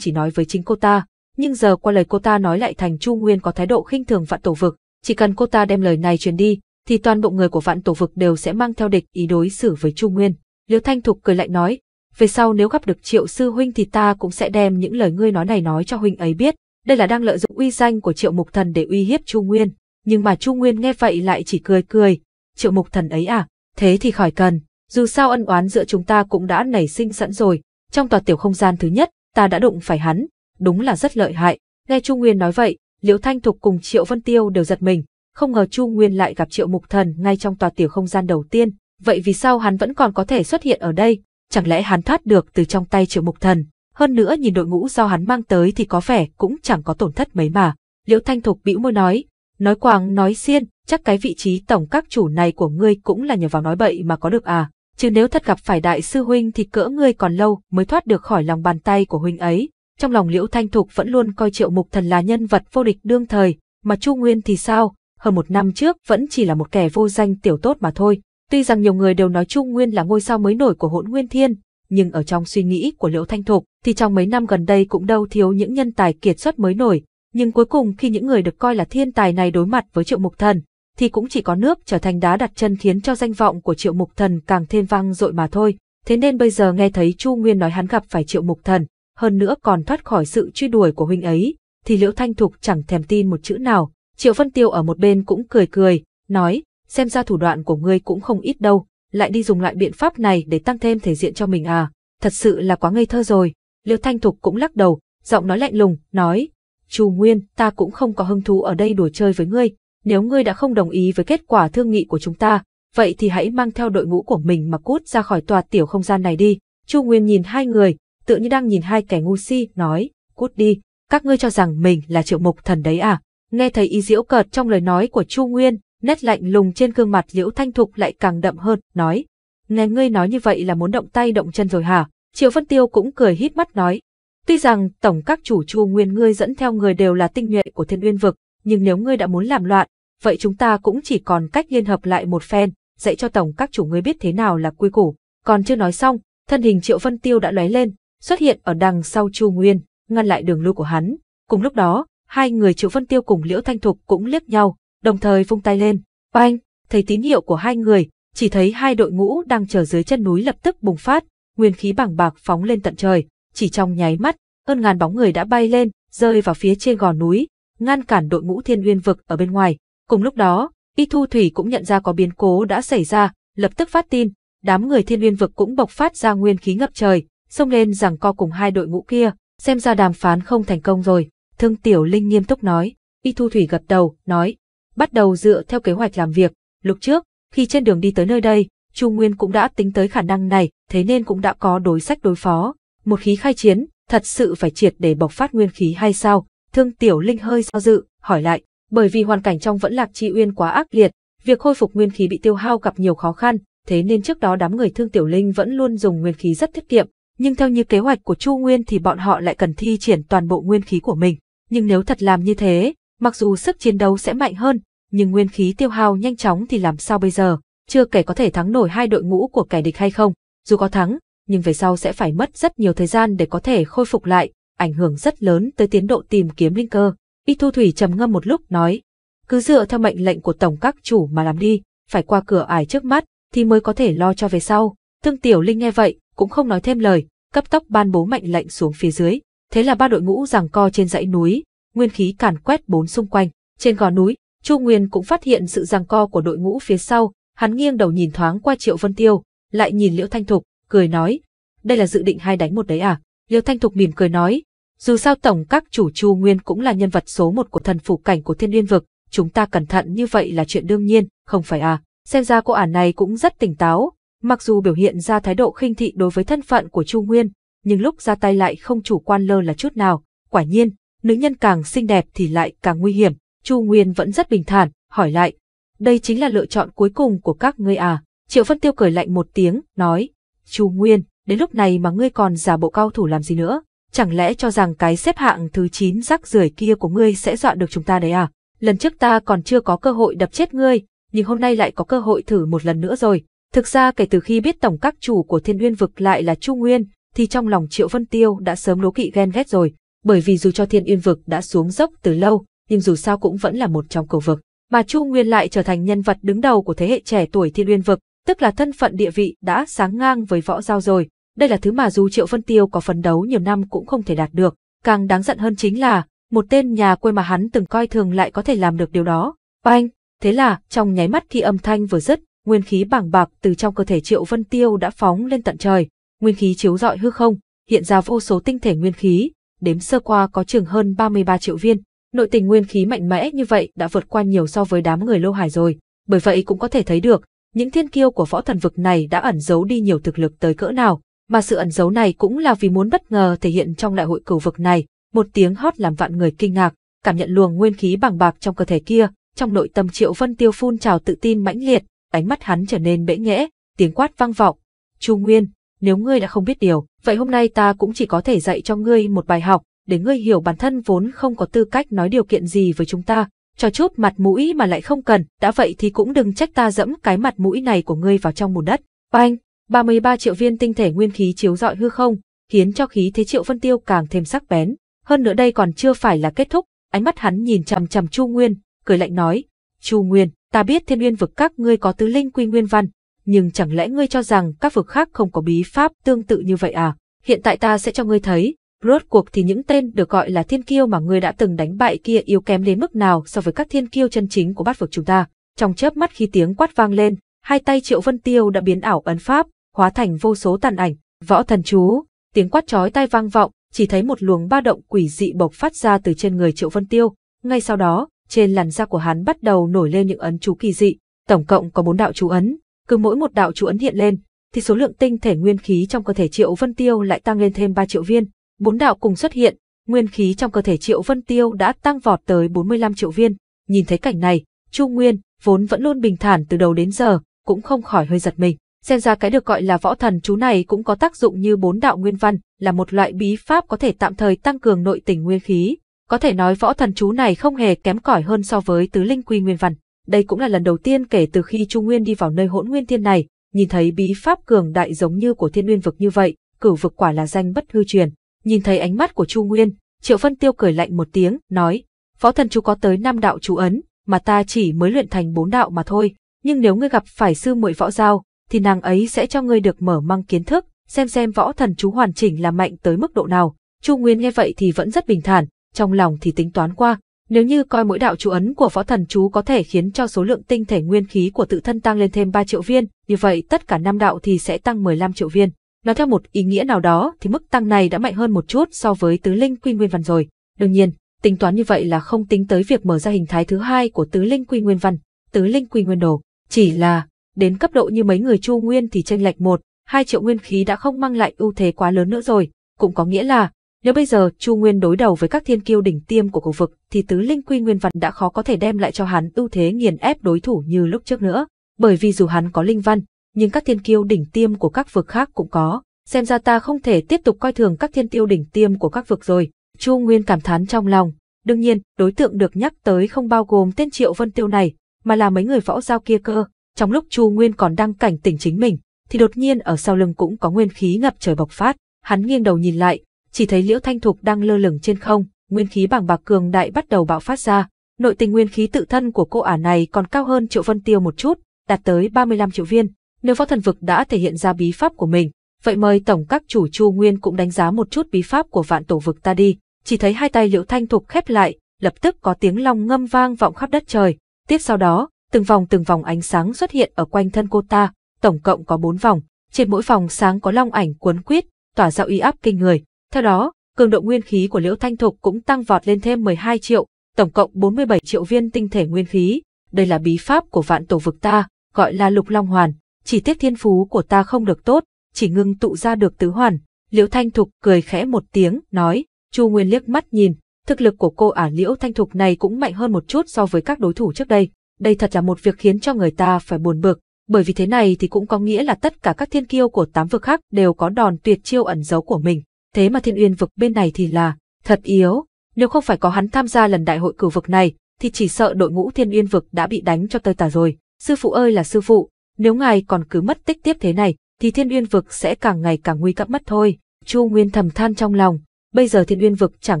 chỉ nói với chính cô ta, nhưng giờ qua lời cô ta nói lại thành Chu Nguyên có thái độ khinh thường vạn tổ vực, chỉ cần cô ta đem lời này truyền đi, thì toàn bộ người của vạn tổ vực đều sẽ mang theo địch ý đối xử với Chu Nguyên. Liễu Thanh Thục cười lạnh nói, về sau nếu gặp được Triệu Sư Huynh thì ta cũng sẽ đem những lời ngươi nói này nói cho Huynh ấy biết. Đây là đang lợi dụng uy danh của Triệu Mục Thần để uy hiếp Chu Nguyên. Nhưng mà Chu Nguyên nghe vậy lại chỉ cười cười. Triệu Mục Thần ấy à, thế thì khỏi cần. Dù sao ân oán giữa chúng ta cũng đã nảy sinh sẵn rồi. Trong tòa tiểu không gian thứ nhất, ta đã đụng phải hắn. Đúng là rất lợi hại. Nghe Chu Nguyên nói vậy, Liễu Thanh Thục cùng Triệu Vân Tiêu đều giật mình, không ngờ Chu Nguyên lại gặp Triệu Mục Thần ngay trong tòa tiểu không gian đầu tiên, vậy vì sao hắn vẫn còn có thể xuất hiện ở đây, chẳng lẽ hắn thoát được từ trong tay Triệu Mục Thần, hơn nữa nhìn đội ngũ do hắn mang tới thì có vẻ cũng chẳng có tổn thất mấy mà. Liễu Thanh Thục bĩu môi nói, nói quàng nói xiên, chắc cái vị trí tổng các chủ này của ngươi cũng là nhờ vào nói bậy mà có được à, chứ nếu thật gặp phải đại sư huynh thì cỡ ngươi còn lâu mới thoát được khỏi lòng bàn tay của huynh ấy. Trong lòng Liễu Thanh Thục vẫn luôn coi Triệu Mục Thần là nhân vật vô địch đương thời, mà Chu Nguyên thì sao, hơn một năm trước vẫn chỉ là một kẻ vô danh tiểu tốt mà thôi. Tuy rằng nhiều người đều nói Chu Nguyên là ngôi sao mới nổi của hỗn nguyên thiên, nhưng ở trong suy nghĩ của Liễu Thanh Thục thì trong mấy năm gần đây cũng đâu thiếu những nhân tài kiệt xuất mới nổi, nhưng cuối cùng khi những người được coi là thiên tài này đối mặt với Triệu Mục Thần, thì cũng chỉ có nước trở thành đá đặt chân khiến cho danh vọng của Triệu Mục Thần càng thêm vang dội mà thôi. Thế nên bây giờ nghe thấy Chu Nguyên nói hắn gặp phải Triệu Mục Thần, hơn nữa còn thoát khỏi sự truy đuổi của huynh ấy, thì Liễu Thanh Thục chẳng thèm tin một chữ nào. Triệu vân Tiêu ở một bên cũng cười cười, nói, xem ra thủ đoạn của ngươi cũng không ít đâu, lại đi dùng loại biện pháp này để tăng thêm thể diện cho mình à, thật sự là quá ngây thơ rồi. Liễu Thanh Thục cũng lắc đầu, giọng nói lạnh lùng, nói, Chu Nguyên, ta cũng không có hứng thú ở đây đùa chơi với ngươi, nếu ngươi đã không đồng ý với kết quả thương nghị của chúng ta, vậy thì hãy mang theo đội ngũ của mình mà cút ra khỏi tòa tiểu không gian này đi. Chu Nguyên nhìn hai người, tựa như đang nhìn hai kẻ ngu si, nói, cút đi, các ngươi cho rằng mình là triệu mục thần đấy à. Nghe thấy y diễu cợt trong lời nói của Chu Nguyên, nét lạnh lùng trên gương mặt Liễu Thanh Thục lại càng đậm hơn, nói, nghe ngươi nói như vậy là muốn động tay động chân rồi hả? Triệu Vân Tiêu cũng cười hít mắt nói, tuy rằng tổng các chủ Chu Nguyên ngươi dẫn theo người đều là tinh nhuệ của Thiên Uyên vực, nhưng nếu ngươi đã muốn làm loạn, vậy chúng ta cũng chỉ còn cách liên hợp lại một phen, dạy cho tổng các chủ ngươi biết thế nào là quy củ. Còn chưa nói xong, thân hình Triệu Vân Tiêu đã lóe lên, xuất hiện ở đằng sau Chu Nguyên, ngăn lại đường lui của hắn. Cùng lúc đó, hai người Triệu Vân Tiêu cùng Liễu Thanh Thục cũng liếc nhau, đồng thời vung tay lên. Oanh, thấy tín hiệu của hai người, chỉ thấy hai đội ngũ đang chờ dưới chân núi lập tức bùng phát, nguyên khí bảng bạc phóng lên tận trời, chỉ trong nháy mắt, hơn ngàn bóng người đã bay lên, rơi vào phía trên gò núi, ngăn cản đội ngũ Thiên Uyên vực ở bên ngoài. Cùng lúc đó, Y Thu Thủy cũng nhận ra có biến cố đã xảy ra, lập tức phát tin, đám người Thiên Uyên vực cũng bộc phát ra nguyên khí ngập trời, xông lên rằng co cùng hai đội ngũ kia, xem ra đàm phán không thành công rồi, Thương Tiểu Linh nghiêm túc nói, Y Thu Thủy gật đầu, nói, bắt đầu dựa theo kế hoạch làm việc, lúc trước, khi trên đường đi tới nơi đây, Chu Nguyên cũng đã tính tới khả năng này, thế nên cũng đã có đối sách đối phó, một khí khai chiến, thật sự phải triệt để bộc phát nguyên khí hay sao? Thương Tiểu Linh hơi do dự, hỏi lại, bởi vì hoàn cảnh trong vẫn lạc chi uyên quá ác liệt, việc khôi phục nguyên khí bị tiêu hao gặp nhiều khó khăn, thế nên trước đó đám người Thương Tiểu Linh vẫn luôn dùng nguyên khí rất tiết kiệm, nhưng theo như kế hoạch của Chu Nguyên thì bọn họ lại cần thi triển toàn bộ nguyên khí của mình. Nhưng nếu thật làm như thế, mặc dù sức chiến đấu sẽ mạnh hơn, nhưng nguyên khí tiêu hao nhanh chóng thì làm sao bây giờ, chưa kể có thể thắng nổi hai đội ngũ của kẻ địch hay không. Dù có thắng, nhưng về sau sẽ phải mất rất nhiều thời gian để có thể khôi phục lại, ảnh hưởng rất lớn tới tiến độ tìm kiếm linh cơ. Y Thu Thủy trầm ngâm một lúc nói, cứ dựa theo mệnh lệnh của tổng các chủ mà làm đi, phải qua cửa ải trước mắt thì mới có thể lo cho về sau. Thương Tiểu Linh nghe vậy, cũng không nói thêm lời, cấp tốc ban bố mệnh lệnh xuống phía dưới. Thế là ba đội ngũ giằng co trên dãy núi, nguyên khí càn quét bốn xung quanh. Trên gò núi, Chu Nguyên cũng phát hiện sự giằng co của đội ngũ phía sau, hắn nghiêng đầu nhìn thoáng qua Triệu Vân Tiêu, lại nhìn Liễu Thanh Thục, cười nói: "Đây là dự định hai đánh một đấy à?" Liễu Thanh Thục mỉm cười nói: "Dù sao tổng các chủ Chu Nguyên cũng là nhân vật số một của thần phủ cảnh của Thiên Liên vực, chúng ta cẩn thận như vậy là chuyện đương nhiên, không phải à?" Xem ra cô ả này cũng rất tỉnh táo, Mặc dù biểu hiện ra thái độ khinh thị đối với thân phận của Chu Nguyên, nhưng lúc ra tay lại không chủ quan lơ là chút nào. Quả nhiên, nữ nhân càng xinh đẹp thì lại càng nguy hiểm. Chu Nguyên vẫn rất bình thản, hỏi lại. Đây chính là lựa chọn cuối cùng của các ngươi à? Triệu Phân Tiêu cười lạnh một tiếng, nói. Chu Nguyên, đến lúc này mà ngươi còn giả bộ cao thủ làm gì nữa? Chẳng lẽ cho rằng cái xếp hạng thứ chín rắc rưởi kia của ngươi sẽ dọa được chúng ta đấy à? Lần trước ta còn chưa có cơ hội đập chết ngươi, nhưng hôm nay lại có cơ hội thử một lần nữa rồi. Thực ra kể từ khi biết tổng các chủ của thiên uyên vực lại là Chu Nguyên, thì trong lòng Triệu Vân Tiêu đã sớm đố kỵ ghen ghét rồi, bởi vì dù cho thiên uyên vực đã xuống dốc từ lâu, nhưng dù sao cũng vẫn là một trong cầu vực, mà Chu Nguyên lại trở thành nhân vật đứng đầu của thế hệ trẻ tuổi thiên uyên vực, tức là thân phận địa vị đã sáng ngang với võ giao rồi. Đây là thứ mà dù Triệu Vân Tiêu có phấn đấu nhiều năm cũng không thể đạt được, càng đáng giận hơn chính là một tên nhà quê mà hắn từng coi thường lại có thể làm được điều đó. anh thế là trong nháy mắt khi âm thanh vừa dứt, nguyên khí bảng bạc từ trong cơ thể Triệu Vân Tiêu đã phóng lên tận trời, nguyên khí chiếu rọi hư không, hiện ra vô số tinh thể nguyên khí, đếm sơ qua có chừng hơn 33 triệu viên. Nội tình nguyên khí mạnh mẽ như vậy đã vượt qua nhiều so với đám người Lô Hải rồi, bởi vậy cũng có thể thấy được, những thiên kiêu của võ thần vực này đã ẩn giấu đi nhiều thực lực tới cỡ nào, mà sự ẩn giấu này cũng là vì muốn bất ngờ thể hiện trong đại hội cửu vực này, một tiếng hót làm vạn người kinh ngạc, cảm nhận luồng nguyên khí bằng bạc trong cơ thể kia, trong nội tâm Triệu Vân Tiêu phun trào tự tin mãnh liệt, ánh mắt hắn trở nên bẽ nghẽ, tiếng quát vang vọng. Chu Nguyên, nếu ngươi đã không biết điều, vậy hôm nay ta cũng chỉ có thể dạy cho ngươi một bài học, để ngươi hiểu bản thân vốn không có tư cách nói điều kiện gì với chúng ta, cho chút mặt mũi mà lại không cần, đã vậy thì cũng đừng trách ta dẫm cái mặt mũi này của ngươi vào trong bùn đất. Oanh, 33 triệu viên tinh thể nguyên khí chiếu rọi hư không, khiến cho khí thế triệu vân tiêu càng thêm sắc bén. Hơn nữa đây còn chưa phải là kết thúc, ánh mắt hắn nhìn chằm chằm Chu Nguyên, cười lạnh nói, Chu Nguyên, ta biết thiên nguyên vực các ngươi có tứ linh quy nguyên văn, nhưng chẳng lẽ ngươi cho rằng các vực khác không có bí pháp tương tự như vậy à? Hiện tại ta sẽ cho ngươi thấy, rốt cuộc thì những tên được gọi là thiên kiêu mà ngươi đã từng đánh bại kia yếu kém đến mức nào so với các thiên kiêu chân chính của bát vực chúng ta. Trong chớp mắt khi tiếng quát vang lên, hai tay Triệu Vân Tiêu đã biến ảo ấn pháp, hóa thành vô số tàn ảnh, võ thần chú, tiếng quát chói tai vang vọng, chỉ thấy một luồng ba động quỷ dị bộc phát ra từ trên người Triệu Vân Tiêu. Ngay sau đó, trên làn da của hắn bắt đầu nổi lên những ấn chú kỳ dị, tổng cộng có bốn đạo chú ấn, cứ mỗi một đạo chú ấn hiện lên, thì số lượng tinh thể nguyên khí trong cơ thể Triệu Vân Tiêu lại tăng lên thêm 3 triệu viên, bốn đạo cùng xuất hiện, nguyên khí trong cơ thể Triệu Vân Tiêu đã tăng vọt tới 45 triệu viên. Nhìn thấy cảnh này, Chu Nguyên, vốn vẫn luôn bình thản từ đầu đến giờ, cũng không khỏi hơi giật mình. Xem ra cái được gọi là võ thần chú này cũng có tác dụng như bốn đạo nguyên văn, là một loại bí pháp có thể tạm thời tăng cường nội tình nguyên khí, có thể nói võ thần chú này không hề kém cỏi hơn so với tứ linh quy nguyên văn. Đây cũng là lần đầu tiên kể từ khi Chu Nguyên đi vào nơi hỗn nguyên thiên này, nhìn thấy bí pháp cường đại giống như của thiên nguyên vực như vậy, cửu vực quả là danh bất hư truyền. Nhìn thấy ánh mắt của Chu Nguyên, Triệu phân Tiêu cười lạnh một tiếng, nói, võ thần chú có tới năm đạo chú ấn, mà ta chỉ mới luyện thành bốn đạo mà thôi, nhưng nếu ngươi gặp phải sư muội võ giao, thì nàng ấy sẽ cho ngươi được mở mang kiến thức, xem xem võ thần chú hoàn chỉnh là mạnh tới mức độ nào. Chu Nguyên nghe vậy thì vẫn rất bình thản, trong lòng thì tính toán qua, nếu như coi mỗi đạo chú ấn của võ thần chú có thể khiến cho số lượng tinh thể nguyên khí của tự thân tăng lên thêm 3 triệu viên, như vậy tất cả năm đạo thì sẽ tăng 15 triệu viên. Nói theo một ý nghĩa nào đó thì mức tăng này đã mạnh hơn một chút so với tứ linh quy nguyên văn rồi. Đương nhiên, tính toán như vậy là không tính tới việc mở ra hình thái thứ hai của tứ linh quy nguyên văn, tứ linh quy nguyên đồ. Chỉ là, đến cấp độ như mấy người chu nguyên thì tranh lệch một, hai triệu nguyên khí đã không mang lại ưu thế quá lớn nữa rồi. Cũng có nghĩa là, nếu bây giờ Chu Nguyên đối đầu với các thiên kiêu đỉnh tiêm của cổ vực thì tứ linh quy nguyên văn đã khó có thể đem lại cho hắn ưu thế nghiền ép đối thủ như lúc trước nữa, bởi vì dù hắn có linh văn, nhưng các thiên kiêu đỉnh tiêm của các vực khác cũng có, xem ra ta không thể tiếp tục coi thường các thiên tiêu đỉnh tiêm của các vực rồi, Chu Nguyên cảm thán trong lòng. Đương nhiên, đối tượng được nhắc tới không bao gồm tên Triệu Vân Tiêu này, mà là mấy người võ giao kia cơ. Trong lúc Chu Nguyên còn đang cảnh tỉnh chính mình, thì đột nhiên ở sau lưng cũng có nguyên khí ngập trời bộc phát, hắn nghiêng đầu nhìn lại, chỉ thấy Liễu Thanh Thục đang lơ lửng trên không, nguyên khí bảng bạc cường đại bắt đầu bạo phát ra, nội tình nguyên khí tự thân của cô ả này còn cao hơn Triệu Vân Tiêu một chút, đạt tới 35 triệu viên. Nếu võ thần vực đã thể hiện ra bí pháp của mình, vậy mời tổng các chủ Chu Nguyên cũng đánh giá một chút bí pháp của vạn tổ vực ta đi. Chỉ thấy hai tay Liễu Thanh Thục khép lại, lập tức có tiếng long ngâm vang vọng khắp đất trời. Tiếp sau đó, từng vòng từng vòng ánh sáng xuất hiện ở quanh thân cô ta, tổng cộng có bốn vòng, trên mỗi vòng sáng có long ảnh cuốn quýt, tỏa ra uy áp kinh người. Theo đó, cường độ nguyên khí của Liễu Thanh Thục cũng tăng vọt lên thêm 12 triệu, tổng cộng 47 triệu viên tinh thể nguyên khí. Đây là bí pháp của vạn tổ vực ta, gọi là lục long hoàn. Chỉ tiếc thiên phú của ta không được tốt, chỉ ngưng tụ ra được tứ hoàn. Liễu Thanh Thục cười khẽ một tiếng, nói, Chu Nguyên liếc mắt nhìn, thực lực của cô ả Liễu Thanh Thục này cũng mạnh hơn một chút so với các đối thủ trước đây. Đây thật là một việc khiến cho người ta phải buồn bực, bởi vì thế này thì cũng có nghĩa là tất cả các thiên kiêu của tám vực khác đều có đòn tuyệt chiêu ẩn giấu của mình thế mà thiên uyên vực bên này thì là thật yếu, nếu không phải có hắn tham gia lần đại hội cử vực này, thì chỉ sợ đội ngũ thiên uyên vực đã bị đánh cho tơi tả rồi. Sư phụ ơi là sư phụ, nếu ngài còn cứ mất tích tiếp thế này, thì thiên uyên vực sẽ càng ngày càng nguy cấp mất thôi. Chu Nguyên thầm than trong lòng, bây giờ thiên uyên vực chẳng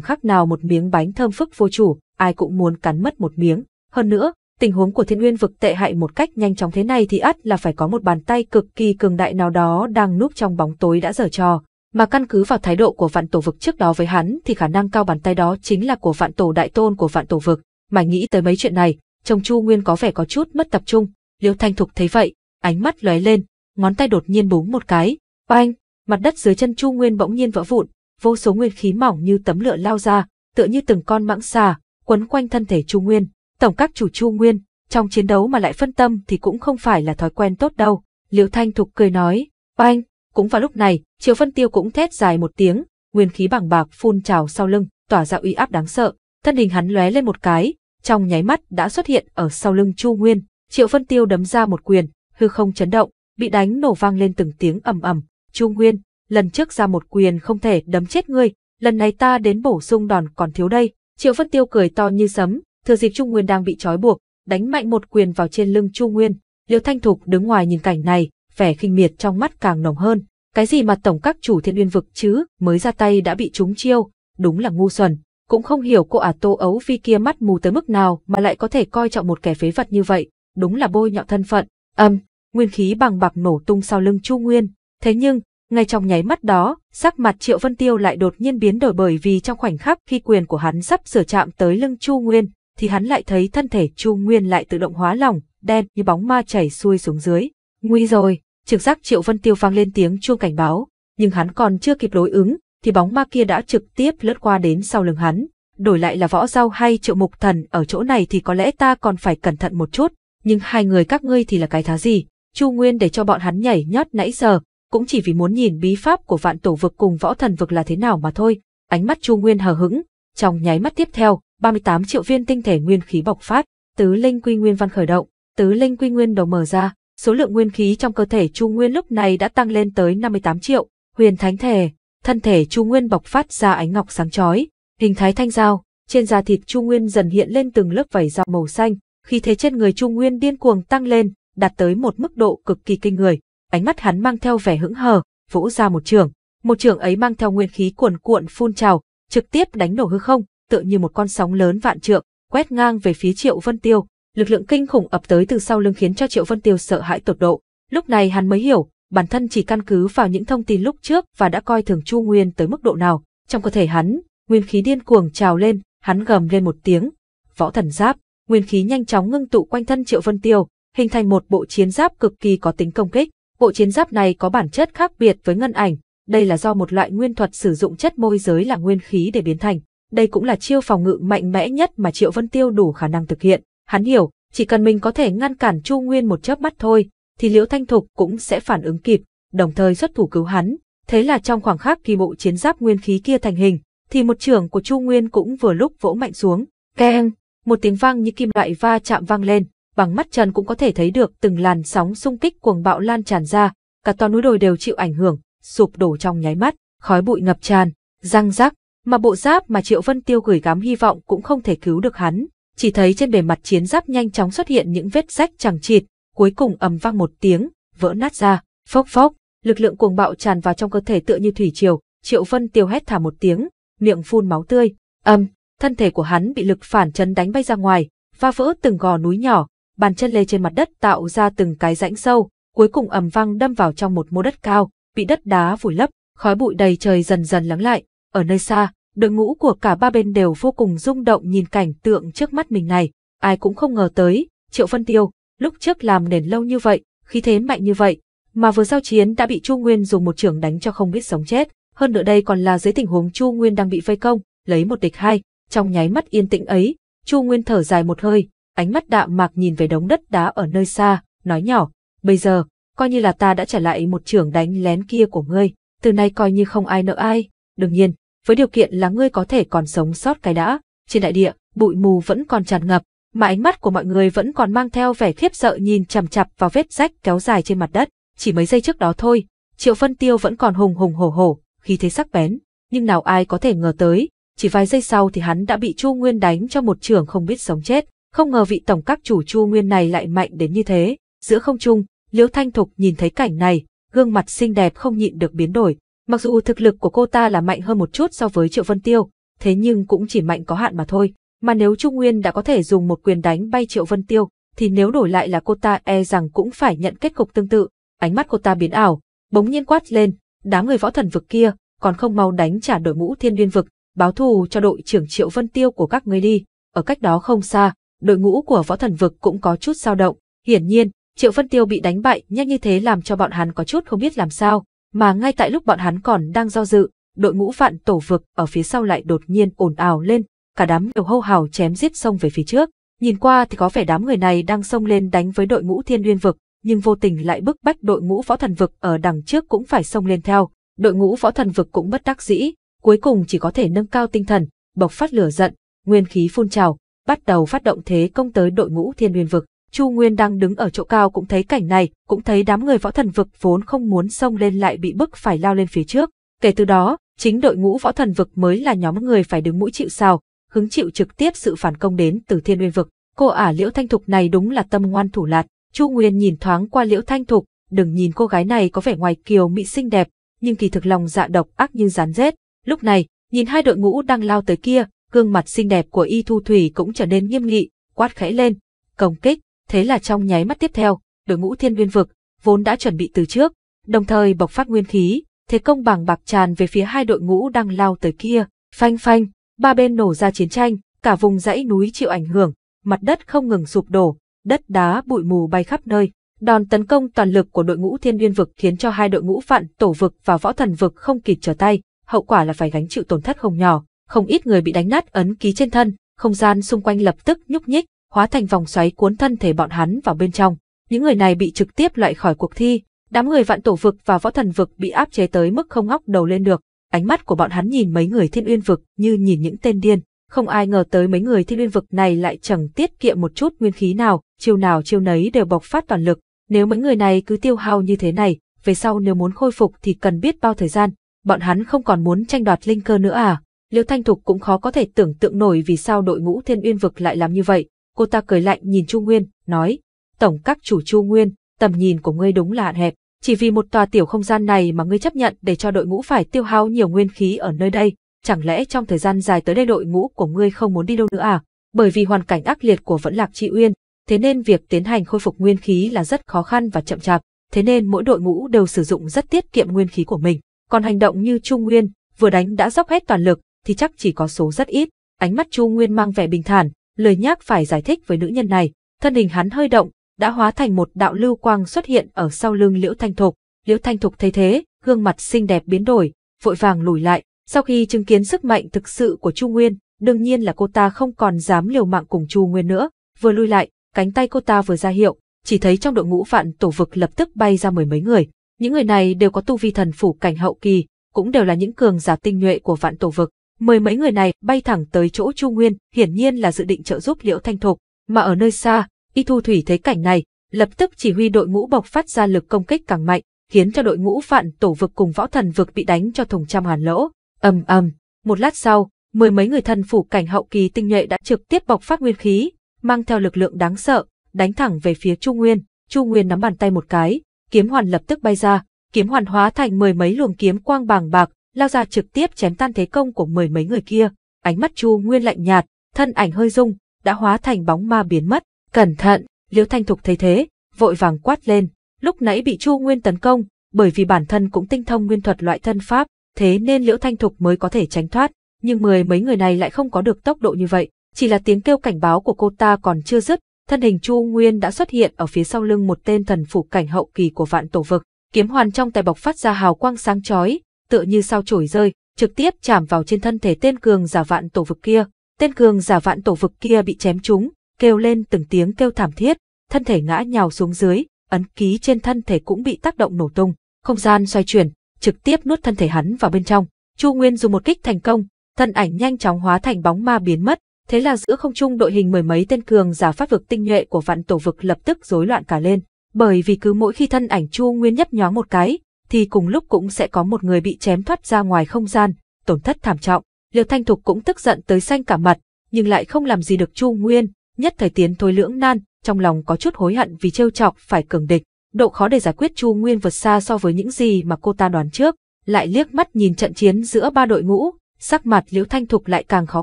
khác nào một miếng bánh thơm phức vô chủ, ai cũng muốn cắn mất một miếng. Hơn nữa, tình huống của thiên uyên vực tệ hại một cách nhanh chóng thế này thì ắt là phải có một bàn tay cực kỳ cường đại nào đó đang núp trong bóng tối đã dở trò mà căn cứ vào thái độ của vạn tổ vực trước đó với hắn thì khả năng cao bàn tay đó chính là của vạn tổ đại tôn của vạn tổ vực. Mà nghĩ tới mấy chuyện này, chồng Chu Nguyên có vẻ có chút mất tập trung, Liêu Thanh Thục thấy vậy, ánh mắt lóe lên, ngón tay đột nhiên búng một cái, oanh, mặt đất dưới chân Chu Nguyên bỗng nhiên vỡ vụn, vô số nguyên khí mỏng như tấm lửa lao ra, tựa như từng con mãng xà, quấn quanh thân thể Chu Nguyên, tổng các chủ Chu Nguyên, trong chiến đấu mà lại phân tâm thì cũng không phải là thói quen tốt đâu. Liêu Thanh Thục cười nói, oanh, cũng vào lúc này, Triều Phân Tiêu cũng thét dài một tiếng, nguyên khí bàng bạc phun trào sau lưng, tỏa ra uy áp đáng sợ. Thân hình hắn lóe lên một cái, trong nháy mắt đã xuất hiện ở sau lưng Chu Nguyên. Triệu Phân Tiêu đấm ra một quyền, hư không chấn động, bị đánh nổ vang lên từng tiếng ầm ầm. Chu Nguyên, lần trước ra một quyền không thể đấm chết ngươi, lần này ta đến bổ sung đòn còn thiếu đây. Triệu Phân Tiêu cười to như sấm, thừa dịp Chu Nguyên đang bị trói buộc, đánh mạnh một quyền vào trên lưng Chu Nguyên. Liễu Thanh Thục đứng ngoài nhìn cảnh này, vẻ khinh miệt trong mắt càng nồng hơn. Cái gì mà tổng các chủ thiên uyên vực chứ, mới ra tay đã bị trúng chiêu, đúng là ngu xuẩn. Cũng không hiểu cô ả à tô ấu phi kia mắt mù tới mức nào mà lại có thể coi trọng một kẻ phế vật như vậy, đúng là bôi nhọ thân phận. Âm, nguyên khí bằng bạc nổ tung sau lưng Chu Nguyên. Thế nhưng, ngay trong nháy mắt đó, sắc mặt Triệu Vân Tiêu lại đột nhiên biến đổi bởi vì trong khoảnh khắc khi quyền của hắn sắp sửa chạm tới lưng Chu Nguyên, thì hắn lại thấy thân thể Chu Nguyên lại tự động hóa lỏng, đen như bóng ma chảy xuôi xuống dưới. Nguy rồi, trực giác Triệu Vân Tiêu vang lên tiếng chuông cảnh báo, nhưng hắn còn chưa kịp đối ứng, thì bóng ma kia đã trực tiếp lướt qua đến sau lưng hắn. Đổi lại là võ giao hay triệu mục thần ở chỗ này thì có lẽ ta còn phải cẩn thận một chút, nhưng hai người các ngươi thì là cái thá gì, Chu Nguyên để cho bọn hắn nhảy nhót nãy giờ, cũng chỉ vì muốn nhìn bí pháp của vạn tổ vực cùng võ thần vực là thế nào mà thôi. Ánh mắt Chu Nguyên hờ hững, trong nháy mắt tiếp theo, 38 triệu viên tinh thể nguyên khí bộc phát, tứ linh quy nguyên văn khởi động, tứ linh quy nguyên đầu mở ra, số lượng nguyên khí trong cơ thể Chu Nguyên lúc này đã tăng lên tới 58 triệu. Huyền Thánh Thể, thân thể Chu Nguyên bộc phát ra ánh ngọc sáng chói, hình thái thanh dao, trên da thịt Chu Nguyên dần hiện lên từng lớp vảy dọc màu xanh, khi thế trên người Chu Nguyên điên cuồng tăng lên, đạt tới một mức độ cực kỳ kinh người. Ánh mắt hắn mang theo vẻ hững hờ, vỗ ra một trường, một trường ấy mang theo nguyên khí cuồn cuộn phun trào, trực tiếp đánh nổ hư không, tựa như một con sóng lớn vạn trượng, quét ngang về phía Triệu Vân Tiêu, Lực lượng kinh khủng ập tới từ sau lưng khiến cho Triệu Vân Tiêu sợ hãi tột độ. Lúc này hắn mới hiểu, bản thân chỉ căn cứ vào những thông tin lúc trước và đã coi thường Chu Nguyên tới mức độ nào. Trong cơ thể hắn, nguyên khí điên cuồng trào lên, hắn gầm lên một tiếng. Võ thần giáp, nguyên khí nhanh chóng ngưng tụ quanh thân Triệu Vân Tiêu, hình thành một bộ chiến giáp cực kỳ có tính công kích. Bộ chiến giáp này có bản chất khác biệt với ngân ảnh, đây là do một loại nguyên thuật sử dụng chất môi giới là nguyên khí để biến thành. Đây cũng là chiêu phòng ngự mạnh mẽ nhất mà Triệu Vân Tiêu đủ khả năng thực hiện. Hắn hiểu, chỉ cần mình có thể ngăn cản Chu Nguyên một chớp mắt thôi, thì Liễu Thanh Thục cũng sẽ phản ứng kịp, đồng thời xuất thủ cứu hắn. Thế là trong khoảng khắc kỳ bộ chiến giáp nguyên khí kia thành hình, thì một trưởng của Chu Nguyên cũng vừa lúc vỗ mạnh xuống. Keng, một tiếng vang như kim loại va chạm vang lên, bằng mắt trần cũng có thể thấy được từng làn sóng xung kích cuồng bạo lan tràn ra, cả to núi đồi đều chịu ảnh hưởng, sụp đổ trong nháy mắt, khói bụi ngập tràn, răng rắc, mà bộ giáp mà Triệu Vân Tiêu gửi gắm hy vọng cũng không thể cứu được hắn chỉ thấy trên bề mặt chiến giáp nhanh chóng xuất hiện những vết rách chẳng chịt, cuối cùng ầm vang một tiếng, vỡ nát ra, phốc phốc, lực lượng cuồng bạo tràn vào trong cơ thể tựa như thủy triều, Triệu Vân Tiêu hét thả một tiếng, miệng phun máu tươi, ầm, thân thể của hắn bị lực phản chấn đánh bay ra ngoài, va vỡ từng gò núi nhỏ, bàn chân lê trên mặt đất tạo ra từng cái rãnh sâu, cuối cùng ầm vang đâm vào trong một mô đất cao, bị đất đá vùi lấp, khói bụi đầy trời dần dần lắng lại, ở nơi xa, Đội ngũ của cả ba bên đều vô cùng rung động nhìn cảnh tượng trước mắt mình này, ai cũng không ngờ tới, Triệu phân Tiêu, lúc trước làm nền lâu như vậy, khí thế mạnh như vậy, mà vừa giao chiến đã bị Chu Nguyên dùng một trường đánh cho không biết sống chết, hơn nữa đây còn là dưới tình huống Chu Nguyên đang bị vây công, lấy một địch hai, trong nháy mắt yên tĩnh ấy, Chu Nguyên thở dài một hơi, ánh mắt đạm mạc nhìn về đống đất đá ở nơi xa, nói nhỏ, bây giờ, coi như là ta đã trả lại một trưởng đánh lén kia của ngươi, từ nay coi như không ai nợ ai. Đương nhiên, với điều kiện là ngươi có thể còn sống sót cái đã. Trên đại địa, bụi mù vẫn còn tràn ngập, mà ánh mắt của mọi người vẫn còn mang theo vẻ khiếp sợ nhìn chằm chằm vào vết rách kéo dài trên mặt đất. Chỉ mấy giây trước đó thôi, Triệu Phân Tiêu vẫn còn hùng hùng hổ hổ, khi thế sắc bén, nhưng nào ai có thể ngờ tới, chỉ vài giây sau thì hắn đã bị Chu Nguyên đánh cho một trường không biết sống chết. Không ngờ vị tổng các chủ Chu Nguyên này lại mạnh đến như thế. Giữa không trung, Liễu Thanh Thục nhìn thấy cảnh này, gương mặt xinh đẹp không nhịn được biến đổi, Mặc dù thực lực của cô ta là mạnh hơn một chút so với Triệu Vân Tiêu, thế nhưng cũng chỉ mạnh có hạn mà thôi. Mà nếu Trung Nguyên đã có thể dùng một quyền đánh bay Triệu Vân Tiêu, thì nếu đổi lại là cô ta e rằng cũng phải nhận kết cục tương tự. Ánh mắt cô ta biến ảo, bỗng nhiên quát lên, đám người võ thần vực kia, còn không mau đánh trả đội ngũ thiên duyên vực, báo thù cho đội trưởng Triệu Vân Tiêu của các ngươi đi. Ở cách đó không xa, đội ngũ của võ thần vực cũng có chút dao động. Hiển nhiên, Triệu Vân Tiêu bị đánh bại nhanh như thế làm cho bọn hắn có chút không biết làm sao, mà ngay tại lúc bọn hắn còn đang do dự, đội ngũ vạn tổ vực ở phía sau lại đột nhiên ồn ào lên, cả đám đều hô hào chém giết xông về phía trước. Nhìn qua thì có vẻ đám người này đang xông lên đánh với đội ngũ thiên uyên vực, nhưng vô tình lại bức bách đội ngũ võ thần vực ở đằng trước cũng phải xông lên theo. Đội ngũ võ thần vực cũng bất đắc dĩ, cuối cùng chỉ có thể nâng cao tinh thần, bộc phát lửa giận, nguyên khí phun trào, bắt đầu phát động thế công tới đội ngũ thiên uyên vực. Chu Nguyên đang đứng ở chỗ cao cũng thấy cảnh này, cũng thấy đám người võ thần vực vốn không muốn xông lên lại bị bức phải lao lên phía trước. Kể từ đó, chính đội ngũ võ thần vực mới là nhóm người phải đứng mũi chịu sào, hứng chịu trực tiếp sự phản công đến từ thiên nguyên vực. Cô ả Liễu Thanh Thục này đúng là tâm ngoan thủ lạt. Chu Nguyên nhìn thoáng qua Liễu Thanh Thục, đừng nhìn cô gái này có vẻ ngoài kiều mỹ xinh đẹp, nhưng kỳ thực lòng dạ độc ác như rắn rết. Lúc này, nhìn hai đội ngũ đang lao tới kia, gương mặt xinh đẹp của Y Thu Thủy cũng trở nên nghiêm nghị, quát khẽ lên, công kích. Thế là trong nháy mắt tiếp theo, đội ngũ thiên nguyên vực, vốn đã chuẩn bị từ trước, đồng thời bộc phát nguyên khí, thế công bằng bạc tràn về phía hai đội ngũ đang lao tới kia, phanh phanh, ba bên nổ ra chiến tranh, cả vùng dãy núi chịu ảnh hưởng, mặt đất không ngừng sụp đổ, đất đá bụi mù bay khắp nơi. Đòn tấn công toàn lực của đội ngũ thiên nguyên vực khiến cho hai đội ngũ phạn tổ vực và võ thần vực không kịp trở tay, hậu quả là phải gánh chịu tổn thất không nhỏ, không ít người bị đánh nát ấn ký trên thân, không gian xung quanh lập tức nhúc nhích, hóa thành vòng xoáy cuốn thân thể bọn hắn vào bên trong. Những người này bị trực tiếp loại khỏi cuộc thi, đám người vạn tổ vực và võ thần vực bị áp chế tới mức không ngóc đầu lên được. Ánh mắt của bọn hắn nhìn mấy người thiên uyên vực như nhìn những tên điên, không ai ngờ tới mấy người thiên uyên vực này lại chẳng tiết kiệm một chút nguyên khí nào, chiêu nào chiêu nấy đều bộc phát toàn lực. Nếu mấy người này cứ tiêu hao như thế này, về sau nếu muốn khôi phục thì cần biết bao thời gian, bọn hắn không còn muốn tranh đoạt linh cơ nữa à. Liêu Thanh Thục cũng khó có thể tưởng tượng nổi vì sao đội ngũ thiên uyên vực lại làm như vậy, cô ta cười lạnh nhìn Chu Nguyên, nói, tổng các chủ Chu Nguyên, tầm nhìn của ngươi đúng là hạn hẹp, chỉ vì một tòa tiểu không gian này mà ngươi chấp nhận để cho đội ngũ phải tiêu hao nhiều nguyên khí ở nơi đây, chẳng lẽ trong thời gian dài tới đây đội ngũ của ngươi không muốn đi đâu nữa à? Bởi vì hoàn cảnh ác liệt của vẫn lạc chi Uyên, thế nên việc tiến hành khôi phục nguyên khí là rất khó khăn và chậm chạp, thế nên mỗi đội ngũ đều sử dụng rất tiết kiệm nguyên khí của mình. Còn hành động như Chu Nguyên, vừa đánh đã dốc hết toàn lực, thì chắc chỉ có số rất ít. Ánh mắt Chu Nguyên mang vẻ bình thản, lời nhác phải giải thích với nữ nhân này, thân hình hắn hơi động, đã hóa thành một đạo lưu quang xuất hiện ở sau lưng Liễu Thanh Thục. Liễu Thanh Thục thấy thế, gương mặt xinh đẹp biến đổi, vội vàng lùi lại, sau khi chứng kiến sức mạnh thực sự của Chu Nguyên, đương nhiên là cô ta không còn dám liều mạng cùng Chu Nguyên nữa, vừa lui lại, cánh tay cô ta vừa ra hiệu, chỉ thấy trong đội ngũ vạn tổ vực lập tức bay ra mười mấy người. Những người này đều có tu vi thần phủ cảnh hậu kỳ, cũng đều là những cường giả tinh nhuệ của vạn tổ vực mời mấy người này bay thẳng tới chỗ Chu Nguyên, hiển nhiên là dự định trợ giúp Liễu Thanh Thục, mà ở nơi xa, Y Thu Thủy thấy cảnh này, lập tức chỉ huy đội ngũ bộc phát ra lực công kích càng mạnh, khiến cho đội ngũ vạn tổ vực cùng võ thần vực bị đánh cho thùng trăm hàn lỗ. Ầm ầm, một lát sau, mười mấy người thần phủ cảnh hậu kỳ tinh nhuệ đã trực tiếp bộc phát nguyên khí, mang theo lực lượng đáng sợ, đánh thẳng về phía Chu Nguyên. Chu Nguyên nắm bàn tay một cái, kiếm hoàn lập tức bay ra, kiếm hoàn hóa thành mười mấy luồng kiếm quang bàng bạc, lao ra trực tiếp chém tan thế công của mười mấy người kia. Ánh mắt Chu Nguyên lạnh nhạt, thân ảnh hơi rung, đã hóa thành bóng ma biến mất. Cẩn thận, Liễu Thanh Thục thấy thế, vội vàng quát lên. Lúc nãy bị Chu Nguyên tấn công, bởi vì bản thân cũng tinh thông nguyên thuật loại thân pháp, thế nên Liễu Thanh Thục mới có thể tránh thoát. Nhưng mười mấy người này lại không có được tốc độ như vậy, chỉ là tiếng kêu cảnh báo của cô ta còn chưa dứt, thân hình Chu Nguyên đã xuất hiện ở phía sau lưng một tên thần phủ cảnh hậu kỳ của vạn tổ vực. Kiếm hoàn trong tay bọc phát ra hào quang sáng chói, tựa như sao chổi rơi, trực tiếp chạm vào trên thân thể tên cường giả vạn tổ vực kia. Tên cường giả vạn tổ vực kia bị chém trúng, kêu lên từng tiếng kêu thảm thiết, thân thể ngã nhào xuống dưới, ấn ký trên thân thể cũng bị tác động nổ tung, không gian xoay chuyển, trực tiếp nuốt thân thể hắn vào bên trong. Chu Nguyên dùng một kích thành công, thân ảnh nhanh chóng hóa thành bóng ma biến mất, thế là giữa không trung đội hình mười mấy tên cường giả pháp vực tinh nhuệ của vạn tổ vực lập tức rối loạn cả lên, bởi vì cứ mỗi khi thân ảnh Chu Nguyên nhấp nhoáng một cái, thì cùng lúc cũng sẽ có một người bị chém thoát ra ngoài không gian, tổn thất thảm trọng. Liêu Thanh Thục cũng tức giận tới xanh cả mặt, nhưng lại không làm gì được Chu Nguyên, nhất thời tiến thôi lưỡng nan, trong lòng có chút hối hận vì trêu chọc phải cường địch. Độ khó để giải quyết Chu Nguyên vượt xa so với những gì mà cô ta đoán trước, lại liếc mắt nhìn trận chiến giữa ba đội ngũ, sắc mặt Liễu Thanh Thục lại càng khó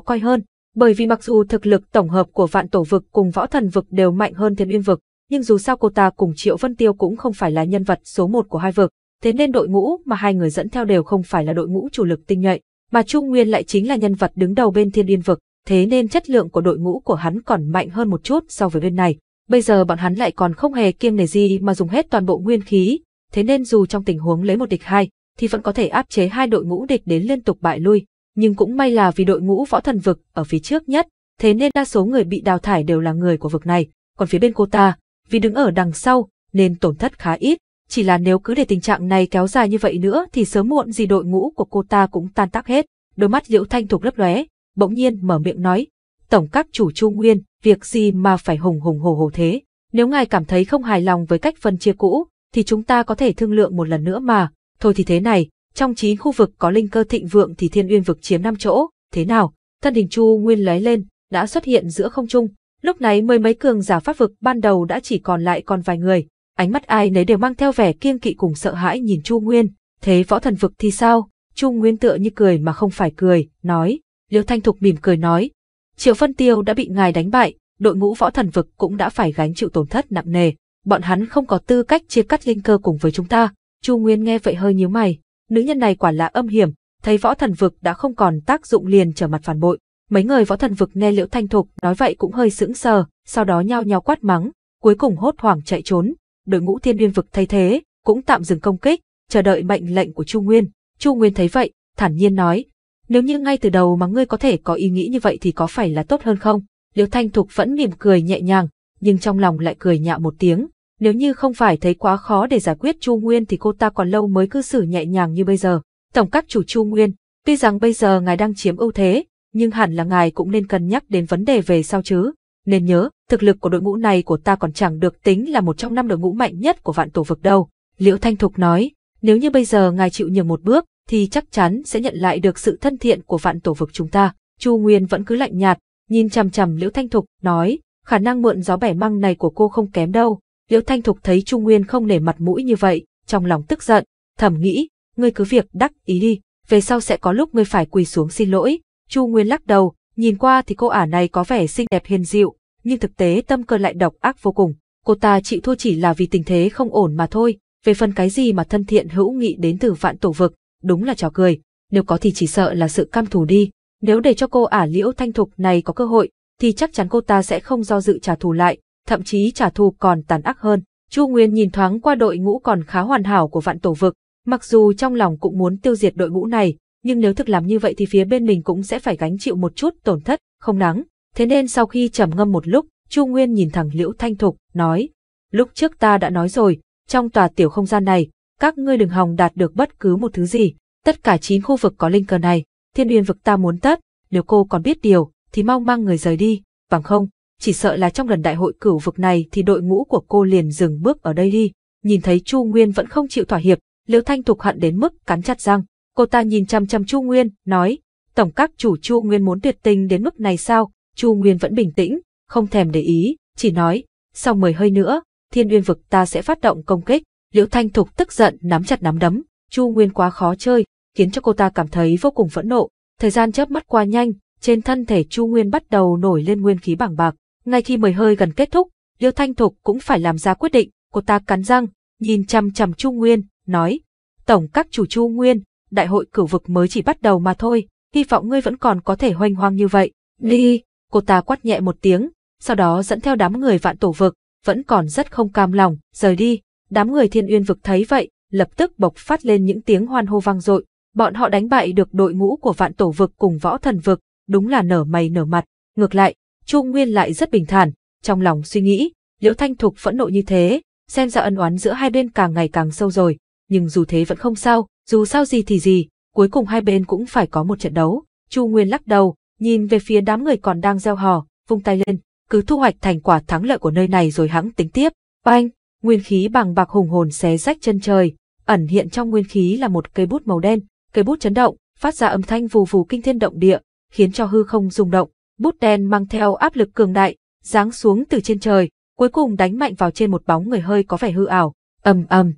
coi hơn, bởi vì mặc dù thực lực tổng hợp của vạn tổ vực cùng võ thần vực đều mạnh hơn thiên uyên vực, nhưng dù sao cô ta cùng Triệu Vân Tiêu cũng không phải là nhân vật số một của hai vực, thế nên đội ngũ mà hai người dẫn theo đều không phải là đội ngũ chủ lực tinh nhuệ, mà Trung Nguyên lại chính là nhân vật đứng đầu bên thiên yên vực, thế nên chất lượng của đội ngũ của hắn còn mạnh hơn một chút so với bên này. Bây giờ bọn hắn lại còn không hề kiêng nề gì mà dùng hết toàn bộ nguyên khí, thế nên dù trong tình huống lấy một địch hai, thì vẫn có thể áp chế hai đội ngũ địch đến liên tục bại lui. Nhưng cũng may là vì đội ngũ võ thần vực ở phía trước nhất, thế nên đa số người bị đào thải đều là người của vực này. Còn phía bên cô ta, vì đứng ở đằng sau, nên tổn thất khá ít chỉ là nếu cứ để tình trạng này kéo dài như vậy nữa thì sớm muộn gì đội ngũ của cô ta cũng tan tác hết. Đôi mắt Liễu Thanh thuộc lấp lóe, bỗng nhiên mở miệng nói, "Tổng các chủ Chu Nguyên, việc gì mà phải hùng hùng hồ hồ thế? Nếu ngài cảm thấy không hài lòng với cách phân chia cũ, thì chúng ta có thể thương lượng một lần nữa mà. Thôi thì thế này, trong chín khu vực có linh cơ thịnh vượng thì Thiên Uyên vực chiếm năm chỗ, thế nào?" Thân hình Chu Nguyên lóe lên, đã xuất hiện giữa không trung. Lúc này mười mấy cường giả pháp vực ban đầu đã chỉ còn lại còn vài người, ánh mắt ai nấy đều mang theo vẻ kiêng kỵ cùng sợ hãi nhìn Chu Nguyên, thế võ thần vực thì sao? Chu Nguyên tựa như cười mà không phải cười, nói, Liêu Thanh Thục mỉm cười nói, Triệu Phân Tiêu đã bị ngài đánh bại, đội ngũ võ thần vực cũng đã phải gánh chịu tổn thất nặng nề, bọn hắn không có tư cách chia cắt linh cơ cùng với chúng ta. Chu Nguyên nghe vậy hơi nhíu mày, nữ nhân này quả là âm hiểm, thấy võ thần vực đã không còn tác dụng liền trở mặt phản bội. Mấy người võ thần vực nghe Liễu Thanh Thục nói vậy cũng hơi sững sờ, sau đó nhao nhao quát mắng, cuối cùng hốt hoảng chạy trốn, đội ngũ thiên uyên vực thay thế, cũng tạm dừng công kích, chờ đợi mệnh lệnh của Chu Nguyên. Chu Nguyên thấy vậy, thản nhiên nói, nếu như ngay từ đầu mà ngươi có thể có ý nghĩ như vậy thì có phải là tốt hơn không? Liễu Thanh Thục vẫn mỉm cười nhẹ nhàng, nhưng trong lòng lại cười nhạo một tiếng. Nếu như không phải thấy quá khó để giải quyết Chu Nguyên thì cô ta còn lâu mới cư xử nhẹ nhàng như bây giờ. Tổng các chủ Chu Nguyên, tuy rằng bây giờ ngài đang chiếm ưu thế, nhưng hẳn là ngài cũng nên cân nhắc đến vấn đề về sau chứ. Nên nhớ, thực lực của đội ngũ này của ta còn chẳng được tính là một trong năm đội ngũ mạnh nhất của vạn tổ vực đâu. Liễu Thanh Thục nói, nếu như bây giờ ngài chịu nhường một bước, thì chắc chắn sẽ nhận lại được sự thân thiện của vạn tổ vực chúng ta. Chu Nguyên vẫn cứ lạnh nhạt, nhìn chằm chằm Liễu Thanh Thục, nói, khả năng mượn gió bẻ măng này của cô không kém đâu. Liễu Thanh Thục thấy Chu Nguyên không nể mặt mũi như vậy, trong lòng tức giận, thầm nghĩ, ngươi cứ việc đắc ý đi, về sau sẽ có lúc ngươi phải quỳ xuống xin lỗi. Chu Nguyên lắc đầu, Nhìn qua thì cô ả này có vẻ xinh đẹp hiền dịu, nhưng thực tế tâm cơ lại độc ác vô cùng. Cô ta chịu thua chỉ là vì tình thế không ổn mà thôi, về phần cái gì mà thân thiện hữu nghị đến từ vạn tổ vực, đúng là trò cười, nếu có thì chỉ sợ là sự cam thù đi. Nếu để cho cô ả liễu thanh thục này có cơ hội, thì chắc chắn cô ta sẽ không do dự trả thù lại, thậm chí trả thù còn tàn ác hơn. Chu Nguyên nhìn thoáng qua đội ngũ còn khá hoàn hảo của vạn tổ vực, mặc dù trong lòng cũng muốn tiêu diệt đội ngũ này, nhưng nếu thực làm như vậy thì phía bên mình cũng sẽ phải gánh chịu một chút tổn thất, không đáng. Thế nên sau khi trầm ngâm một lúc, Chu Nguyên nhìn thẳng Liễu Thanh Thục, nói, lúc trước ta đã nói rồi, trong tòa tiểu không gian này, các ngươi đừng hòng đạt được bất cứ một thứ gì, tất cả 9 khu vực có linh cờ này, thiên uyên vực ta muốn tất, nếu cô còn biết điều, thì mau mang người rời đi, bằng không, chỉ sợ là trong lần đại hội cửu vực này thì đội ngũ của cô liền dừng bước ở đây đi. Nhìn thấy Chu Nguyên vẫn không chịu thỏa hiệp, Liễu Thanh Thục hận đến mức cắn chặt răng, Cô ta nhìn chăm chăm Chu Nguyên, nói, tổng các chủ Chu Nguyên muốn tuyệt tình đến mức này sao? Chu Nguyên vẫn bình tĩnh, không thèm để ý, chỉ nói, sau mười hơi nữa, thiên uyên vực ta sẽ phát động công kích. Liễu Thanh Thục tức giận nắm chặt nắm đấm, Chu Nguyên quá khó chơi, khiến cho cô ta cảm thấy vô cùng phẫn nộ. Thời gian chớp mắt qua nhanh, trên thân thể Chu Nguyên bắt đầu nổi lên nguyên khí bảng bạc. Ngay khi mười hơi gần kết thúc, Liễu Thanh Thục cũng phải làm ra quyết định, cô ta cắn răng, nhìn chăm chăm Chu Nguyên, nói, Tổng các chủ Chu Nguyên, đại hội cửu vực mới chỉ bắt đầu mà thôi, hy vọng ngươi vẫn còn có thể hoành hoang như vậy. Ly, cô ta quát nhẹ một tiếng, sau đó dẫn theo đám người vạn tổ vực, vẫn còn rất không cam lòng, rời đi. Đám người thiên uyên vực thấy vậy, lập tức bộc phát lên những tiếng hoan hô vang dội. Bọn họ đánh bại được đội ngũ của vạn tổ vực cùng võ thần vực, đúng là nở mày nở mặt. Ngược lại, Chu Nguyên lại rất bình thản, trong lòng suy nghĩ, Liễu Thanh Thục phẫn nộ như thế, xem ra ân oán giữa hai bên càng ngày càng sâu rồi, nhưng dù thế vẫn không sao, dù sao gì thì gì, cuối cùng hai bên cũng phải có một trận đấu. Chu Nguyên lắc đầu, nhìn về phía đám người còn đang gieo hò, vung tay lên, cứ thu hoạch thành quả thắng lợi của nơi này rồi hãng tính tiếp. Oanh, nguyên khí bằng bạc hùng hồn xé rách chân trời, ẩn hiện trong nguyên khí là một cây bút màu đen, cây bút chấn động, phát ra âm thanh vù vù kinh thiên động địa, khiến cho hư không rung động. Bút đen mang theo áp lực cường đại, giáng xuống từ trên trời, cuối cùng đánh mạnh vào trên một bóng người hơi có vẻ hư ảo. Ầm ầm,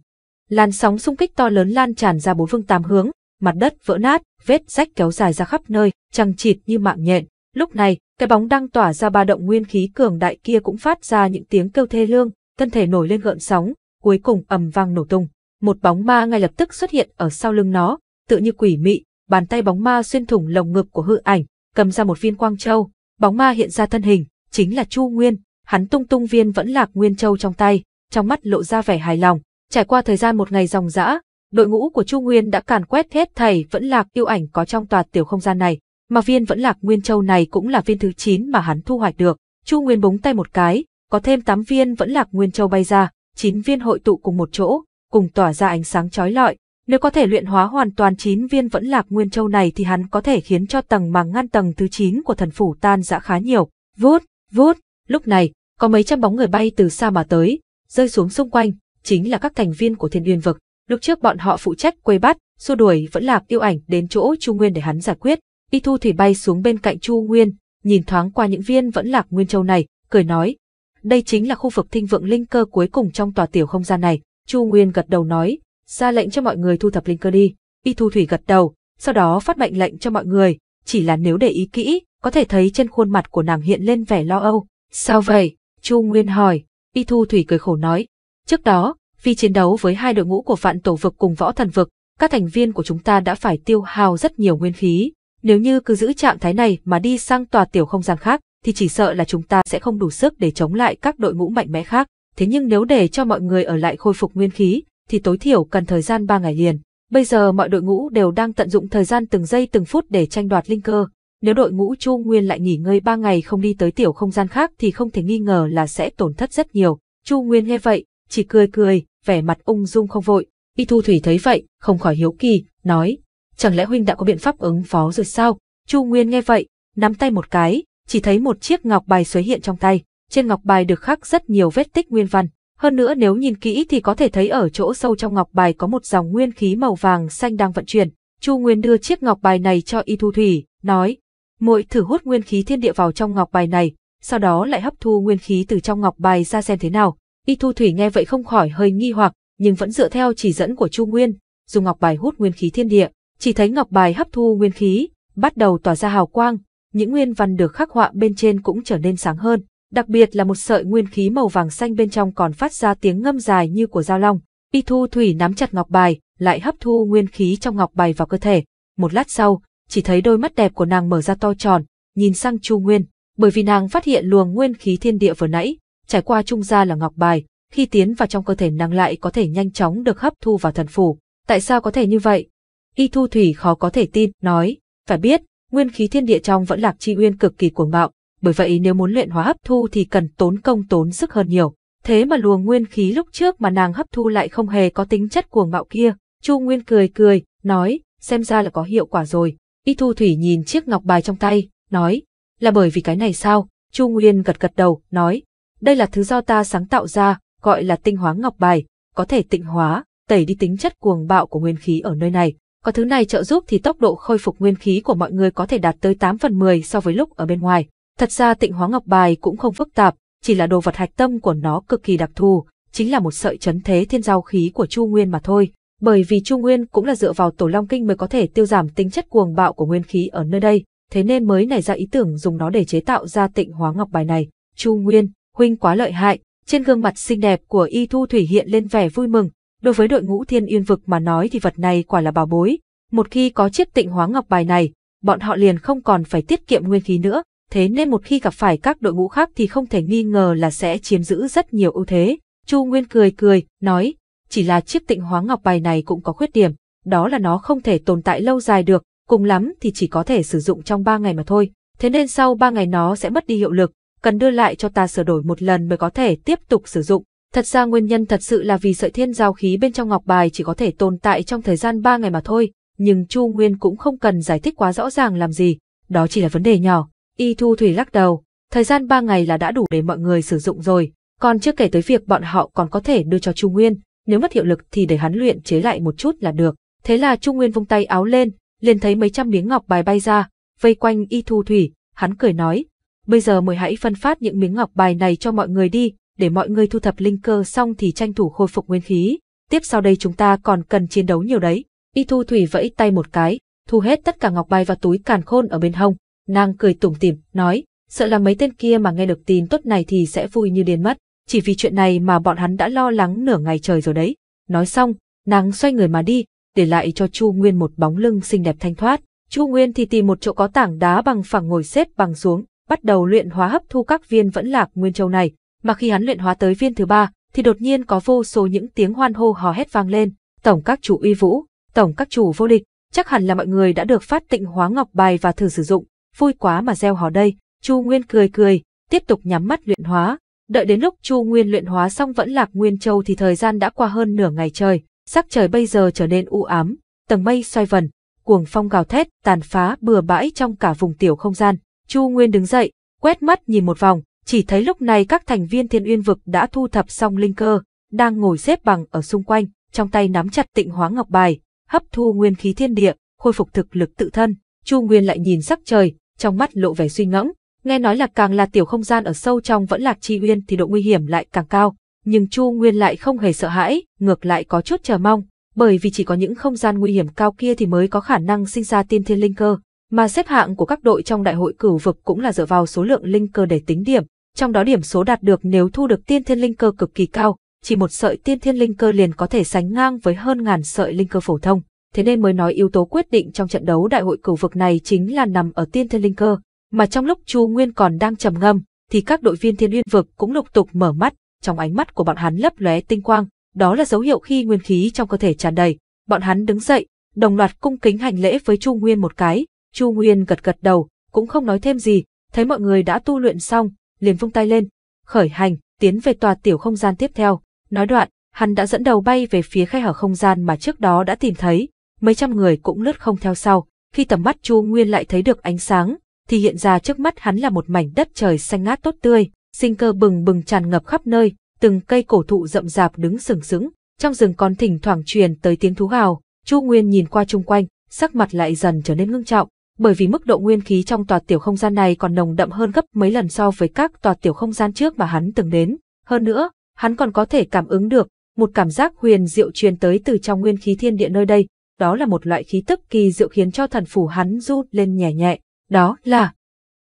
Làn sóng xung kích to lớn lan tràn ra bốn phương tám hướng, mặt đất vỡ nát, vết rách kéo dài ra khắp nơi, chằng chịt như mạng nhện. Lúc này, cái bóng đang tỏa ra ba động nguyên khí cường đại kia cũng phát ra những tiếng kêu thê lương, thân thể nổi lên gợn sóng, cuối cùng ầm vang nổ tung. Một bóng ma ngay lập tức xuất hiện ở sau lưng nó, tự như quỷ mị, bàn tay bóng ma xuyên thủng lồng ngực của hư ảnh, cầm ra một viên quang châu, bóng ma hiện ra thân hình, chính là Chu Nguyên, hắn tung tung viên vẫn lạc nguyên châu trong tay, trong mắt lộ ra vẻ hài lòng, Trải qua thời gian một ngày dòng dã, đội ngũ của Chu Nguyên đã càn quét hết thầy vẫn lạc yêu ảnh có trong tòa tiểu không gian này, mà viên vẫn lạc nguyên châu này cũng là viên thứ 9 mà hắn thu hoạch được. Chu Nguyên búng tay một cái, có thêm 8 viên vẫn lạc nguyên châu bay ra, 9 viên hội tụ cùng một chỗ, cùng tỏa ra ánh sáng chói lọi. Nếu có thể luyện hóa hoàn toàn 9 viên vẫn lạc nguyên châu này thì hắn có thể khiến cho tầng màng ngăn tầng thứ 9 của thần phủ tan rã khá nhiều. Vút, vút, lúc này, có mấy trăm bóng người bay từ xa mà tới, rơi xuống xung quanh, chính là các thành viên của thiên uyên vực. Lúc trước bọn họ phụ trách quây bắt, xua đuổi vẫn lạc tiêu ảnh đến chỗ Chu Nguyên để hắn giải quyết. Y Thu Thủy bay xuống bên cạnh Chu Nguyên, nhìn thoáng qua những viên vẫn lạc nguyên châu này, cười nói. Đây chính là khu vực thinh vượng linh cơ cuối cùng trong tòa tiểu không gian này. Chu Nguyên gật đầu nói, ra lệnh cho mọi người thu thập linh cơ đi. Y Thu Thủy gật đầu, sau đó phát mệnh lệnh cho mọi người, chỉ là nếu để ý kỹ, có thể thấy trên khuôn mặt của nàng hiện lên vẻ lo âu. Sao vậy? Chu Nguyên hỏi. Y Thu Thủy cười khổ nói, Trước đó, vì chiến đấu với hai đội ngũ của vạn tổ vực cùng võ thần vực, các thành viên của chúng ta đã phải tiêu hao rất nhiều nguyên khí. Nếu như cứ giữ trạng thái này mà đi sang tòa tiểu không gian khác, thì chỉ sợ là chúng ta sẽ không đủ sức để chống lại các đội ngũ mạnh mẽ khác. Thế nhưng nếu để cho mọi người ở lại khôi phục nguyên khí, thì tối thiểu cần thời gian 3 ngày liền. Bây giờ mọi đội ngũ đều đang tận dụng thời gian từng giây từng phút để tranh đoạt linh cơ. Nếu đội ngũ Chu Nguyên lại nghỉ ngơi 3 ngày không đi tới tiểu không gian khác thì không thể nghi ngờ là sẽ tổn thất rất nhiều. Chu Nguyên nghe vậy, chỉ cười cười, vẻ mặt ung dung không vội. Y Thu Thủy thấy vậy, không khỏi hiếu kỳ, nói, chẳng lẽ huynh đã có biện pháp ứng phó rồi sao? Chu Nguyên nghe vậy, nắm tay một cái, chỉ thấy một chiếc ngọc bài xuất hiện trong tay, trên ngọc bài được khắc rất nhiều vết tích nguyên văn. Hơn nữa nếu nhìn kỹ thì có thể thấy ở chỗ sâu trong ngọc bài có một dòng nguyên khí màu vàng xanh đang vận chuyển. Chu Nguyên đưa chiếc ngọc bài này cho Y Thu Thủy, nói, muội thử hút nguyên khí thiên địa vào trong ngọc bài này, sau đó lại hấp thu nguyên khí từ trong ngọc bài ra xem thế nào. Y Thu Thủy nghe vậy không khỏi hơi nghi hoặc, nhưng vẫn dựa theo chỉ dẫn của Chu Nguyên, dùng ngọc bài hút nguyên khí thiên địa, chỉ thấy ngọc bài hấp thu nguyên khí, bắt đầu tỏa ra hào quang, những nguyên văn được khắc họa bên trên cũng trở nên sáng hơn, đặc biệt là một sợi nguyên khí màu vàng xanh bên trong còn phát ra tiếng ngâm dài như của dao long. Y Thu Thủy nắm chặt ngọc bài, lại hấp thu nguyên khí trong ngọc bài vào cơ thể. Một lát sau, chỉ thấy đôi mắt đẹp của nàng mở ra to tròn, nhìn sang Chu Nguyên, bởi vì nàng phát hiện luồng nguyên khí thiên địa vừa nãy trải qua trung gia là ngọc bài, khi tiến vào trong cơ thể nàng lại có thể nhanh chóng được hấp thu vào thần phủ. Tại sao có thể như vậy? Y Thu Thủy khó có thể tin, nói, phải biết, nguyên khí thiên địa trong vẫn lạc chi uyên cực kỳ cuồng bạo, bởi vậy nếu muốn luyện hóa hấp thu thì cần tốn công tốn sức hơn nhiều. Thế mà luồng nguyên khí lúc trước mà nàng hấp thu lại không hề có tính chất cuồng bạo kia. Chu Nguyên cười cười, nói, xem ra là có hiệu quả rồi. Y Thu Thủy nhìn chiếc ngọc bài trong tay, nói, là bởi vì cái này sao? Chu Nguyên gật gật đầu, nói, đây là thứ do ta sáng tạo ra, gọi là tinh hóa ngọc bài, có thể tịnh hóa, tẩy đi tính chất cuồng bạo của nguyên khí ở nơi này. Có thứ này trợ giúp thì tốc độ khôi phục nguyên khí của mọi người có thể đạt tới 8 phần 10 so với lúc ở bên ngoài. Thật ra tịnh hóa ngọc bài cũng không phức tạp, chỉ là đồ vật hạch tâm của nó cực kỳ đặc thù, chính là một sợi chấn thế thiên giao khí của Chu Nguyên mà thôi. Bởi vì Chu Nguyên cũng là dựa vào tổ long kinh mới có thể tiêu giảm tính chất cuồng bạo của nguyên khí ở nơi đây, thế nên mới nảy ra ý tưởng dùng nó để chế tạo ra tịnh hóa ngọc bài này. Chu Nguyên, huynh quá lợi hại, trên gương mặt xinh đẹp của Y Thu Thủy hiện lên vẻ vui mừng, đối với đội ngũ thiên yên vực mà nói thì vật này quả là bảo bối, một khi có chiếc tịnh hóa ngọc bài này, bọn họ liền không còn phải tiết kiệm nguyên khí nữa, thế nên một khi gặp phải các đội ngũ khác thì không thể nghi ngờ là sẽ chiếm giữ rất nhiều ưu thế. Chu Nguyên cười cười, nói, chỉ là chiếc tịnh hóa ngọc bài này cũng có khuyết điểm, đó là nó không thể tồn tại lâu dài được, cùng lắm thì chỉ có thể sử dụng trong 3 ngày mà thôi, thế nên sau 3 ngày nó sẽ mất đi hiệu lực, cần đưa lại cho ta sửa đổi một lần mới có thể tiếp tục sử dụng. Thật ra nguyên nhân thật sự là vì sợi thiên giao khí bên trong ngọc bài chỉ có thể tồn tại trong thời gian 3 ngày mà thôi, nhưng Chu Nguyên cũng không cần giải thích quá rõ ràng làm gì, đó chỉ là vấn đề nhỏ. Y Thu Thủy lắc đầu, thời gian 3 ngày là đã đủ để mọi người sử dụng rồi, còn chưa kể tới việc bọn họ còn có thể đưa cho Chu Nguyên, nếu mất hiệu lực thì để hắn luyện chế lại một chút là được. Thế là Chu Nguyên vung tay áo lên, liền thấy mấy trăm miếng ngọc bài bay ra, vây quanh Y Thu Thủy, hắn cười nói, Bây giờ mời hãy phân phát những miếng ngọc bài này cho mọi người đi, để mọi người thu thập linh cơ xong thì tranh thủ khôi phục nguyên khí. Tiếp sau đây chúng ta còn cần chiến đấu nhiều đấy. Y Thu Thủy vẫy tay một cái, thu hết tất cả ngọc bài vào túi càn khôn ở bên hông. Nàng cười tủm tỉm, nói, sợ là mấy tên kia mà nghe được tin tốt này thì sẽ vui như điên mất. Chỉ vì chuyện này mà bọn hắn đã lo lắng nửa ngày trời rồi đấy. Nói xong, nàng xoay người mà đi, để lại cho Chu Nguyên một bóng lưng xinh đẹp thanh thoát. Chu Nguyên thì tìm một chỗ có tảng đá bằng phẳng ngồi xếp bằng xuống, bắt đầu luyện hóa hấp thu các viên vẫn lạc nguyên châu này, mà khi hắn luyện hóa tới viên thứ ba, thì đột nhiên có vô số những tiếng hoan hô hò hét vang lên, tổng các chủ uy vũ, tổng các chủ vô địch, chắc hẳn là mọi người đã được phát tịnh hóa ngọc bài và thử sử dụng, vui quá mà gieo hò đây. Chu Nguyên cười cười, tiếp tục nhắm mắt luyện hóa, đợi đến lúc Chu Nguyên luyện hóa xong vẫn lạc nguyên châu thì thời gian đã qua hơn nửa ngày trời, sắc trời bây giờ trở nên u ám, tầng mây xoay vần, cuồng phong gào thét, tàn phá bừa bãi trong cả vùng tiểu không gian, Chu Nguyên đứng dậy, quét mắt nhìn một vòng, chỉ thấy lúc này các thành viên thiên uyên vực đã thu thập xong linh cơ, đang ngồi xếp bằng ở xung quanh, trong tay nắm chặt tịnh hóa ngọc bài, hấp thu nguyên khí thiên địa, khôi phục thực lực tự thân. Chu Nguyên lại nhìn sắc trời, trong mắt lộ vẻ suy ngẫm, nghe nói là càng là tiểu không gian ở sâu trong vẫn lạc chi uyên thì độ nguy hiểm lại càng cao, nhưng Chu Nguyên lại không hề sợ hãi, ngược lại có chút chờ mong, bởi vì chỉ có những không gian nguy hiểm cao kia thì mới có khả năng sinh ra tiên thiên linh cơ. Mà xếp hạng của các đội trong đại hội cửu vực cũng là dựa vào số lượng linh cơ để tính điểm, trong đó điểm số đạt được nếu thu được tiên thiên linh cơ cực kỳ cao, chỉ một sợi tiên thiên linh cơ liền có thể sánh ngang với hơn ngàn sợi linh cơ phổ thông. Thế nên mới nói yếu tố quyết định trong trận đấu đại hội cửu vực này chính là nằm ở tiên thiên linh cơ, mà trong lúc Chu Nguyên còn đang trầm ngâm, thì các đội viên thiên uyên vực cũng lục tục mở mắt, trong ánh mắt của bọn hắn lấp lóe tinh quang, đó là dấu hiệu khi nguyên khí trong cơ thể tràn đầy. Bọn hắn đứng dậy, đồng loạt cung kính hành lễ với Chu Nguyên một cái, Chu Nguyên gật gật đầu, cũng không nói thêm gì, thấy mọi người đã tu luyện xong, liền vung tay lên, khởi hành, tiến về tòa tiểu không gian tiếp theo. Nói đoạn, hắn đã dẫn đầu bay về phía khe hở không gian mà trước đó đã tìm thấy, mấy trăm người cũng lướt không theo sau, khi tầm mắt Chu Nguyên lại thấy được ánh sáng, thì hiện ra trước mắt hắn là một mảnh đất trời xanh ngát tốt tươi, sinh cơ bừng bừng tràn ngập khắp nơi, từng cây cổ thụ rậm rạp đứng sừng sững, trong rừng còn thỉnh thoảng truyền tới tiếng thú gào, Chu Nguyên nhìn qua chung quanh, sắc mặt lại dần trở nên ngưng trọng, bởi vì mức độ nguyên khí trong tòa tiểu không gian này còn nồng đậm hơn gấp mấy lần so với các tòa tiểu không gian trước mà hắn từng đến. Hơn nữa, hắn còn có thể cảm ứng được một cảm giác huyền diệu truyền tới từ trong nguyên khí thiên địa nơi đây, đó là một loại khí tức kỳ diệu khiến cho thần phủ hắn run lên nhẹ nhẹ, đó là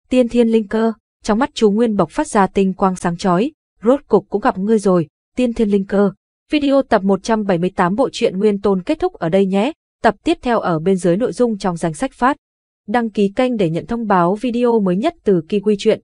tiên thiên linh cơ. Trong mắt chú Nguyên Bộc phát ra tinh quang sáng chói, rốt cục cũng gặp ngươi rồi, tiên thiên linh cơ. Video tập 178 bộ truyện nguyên tôn kết thúc ở đây nhé, tập tiếp theo ở bên dưới nội dung trong danh sách phát. Đăng ký kênh để nhận thông báo video mới nhất từ Kiwi Chuyện.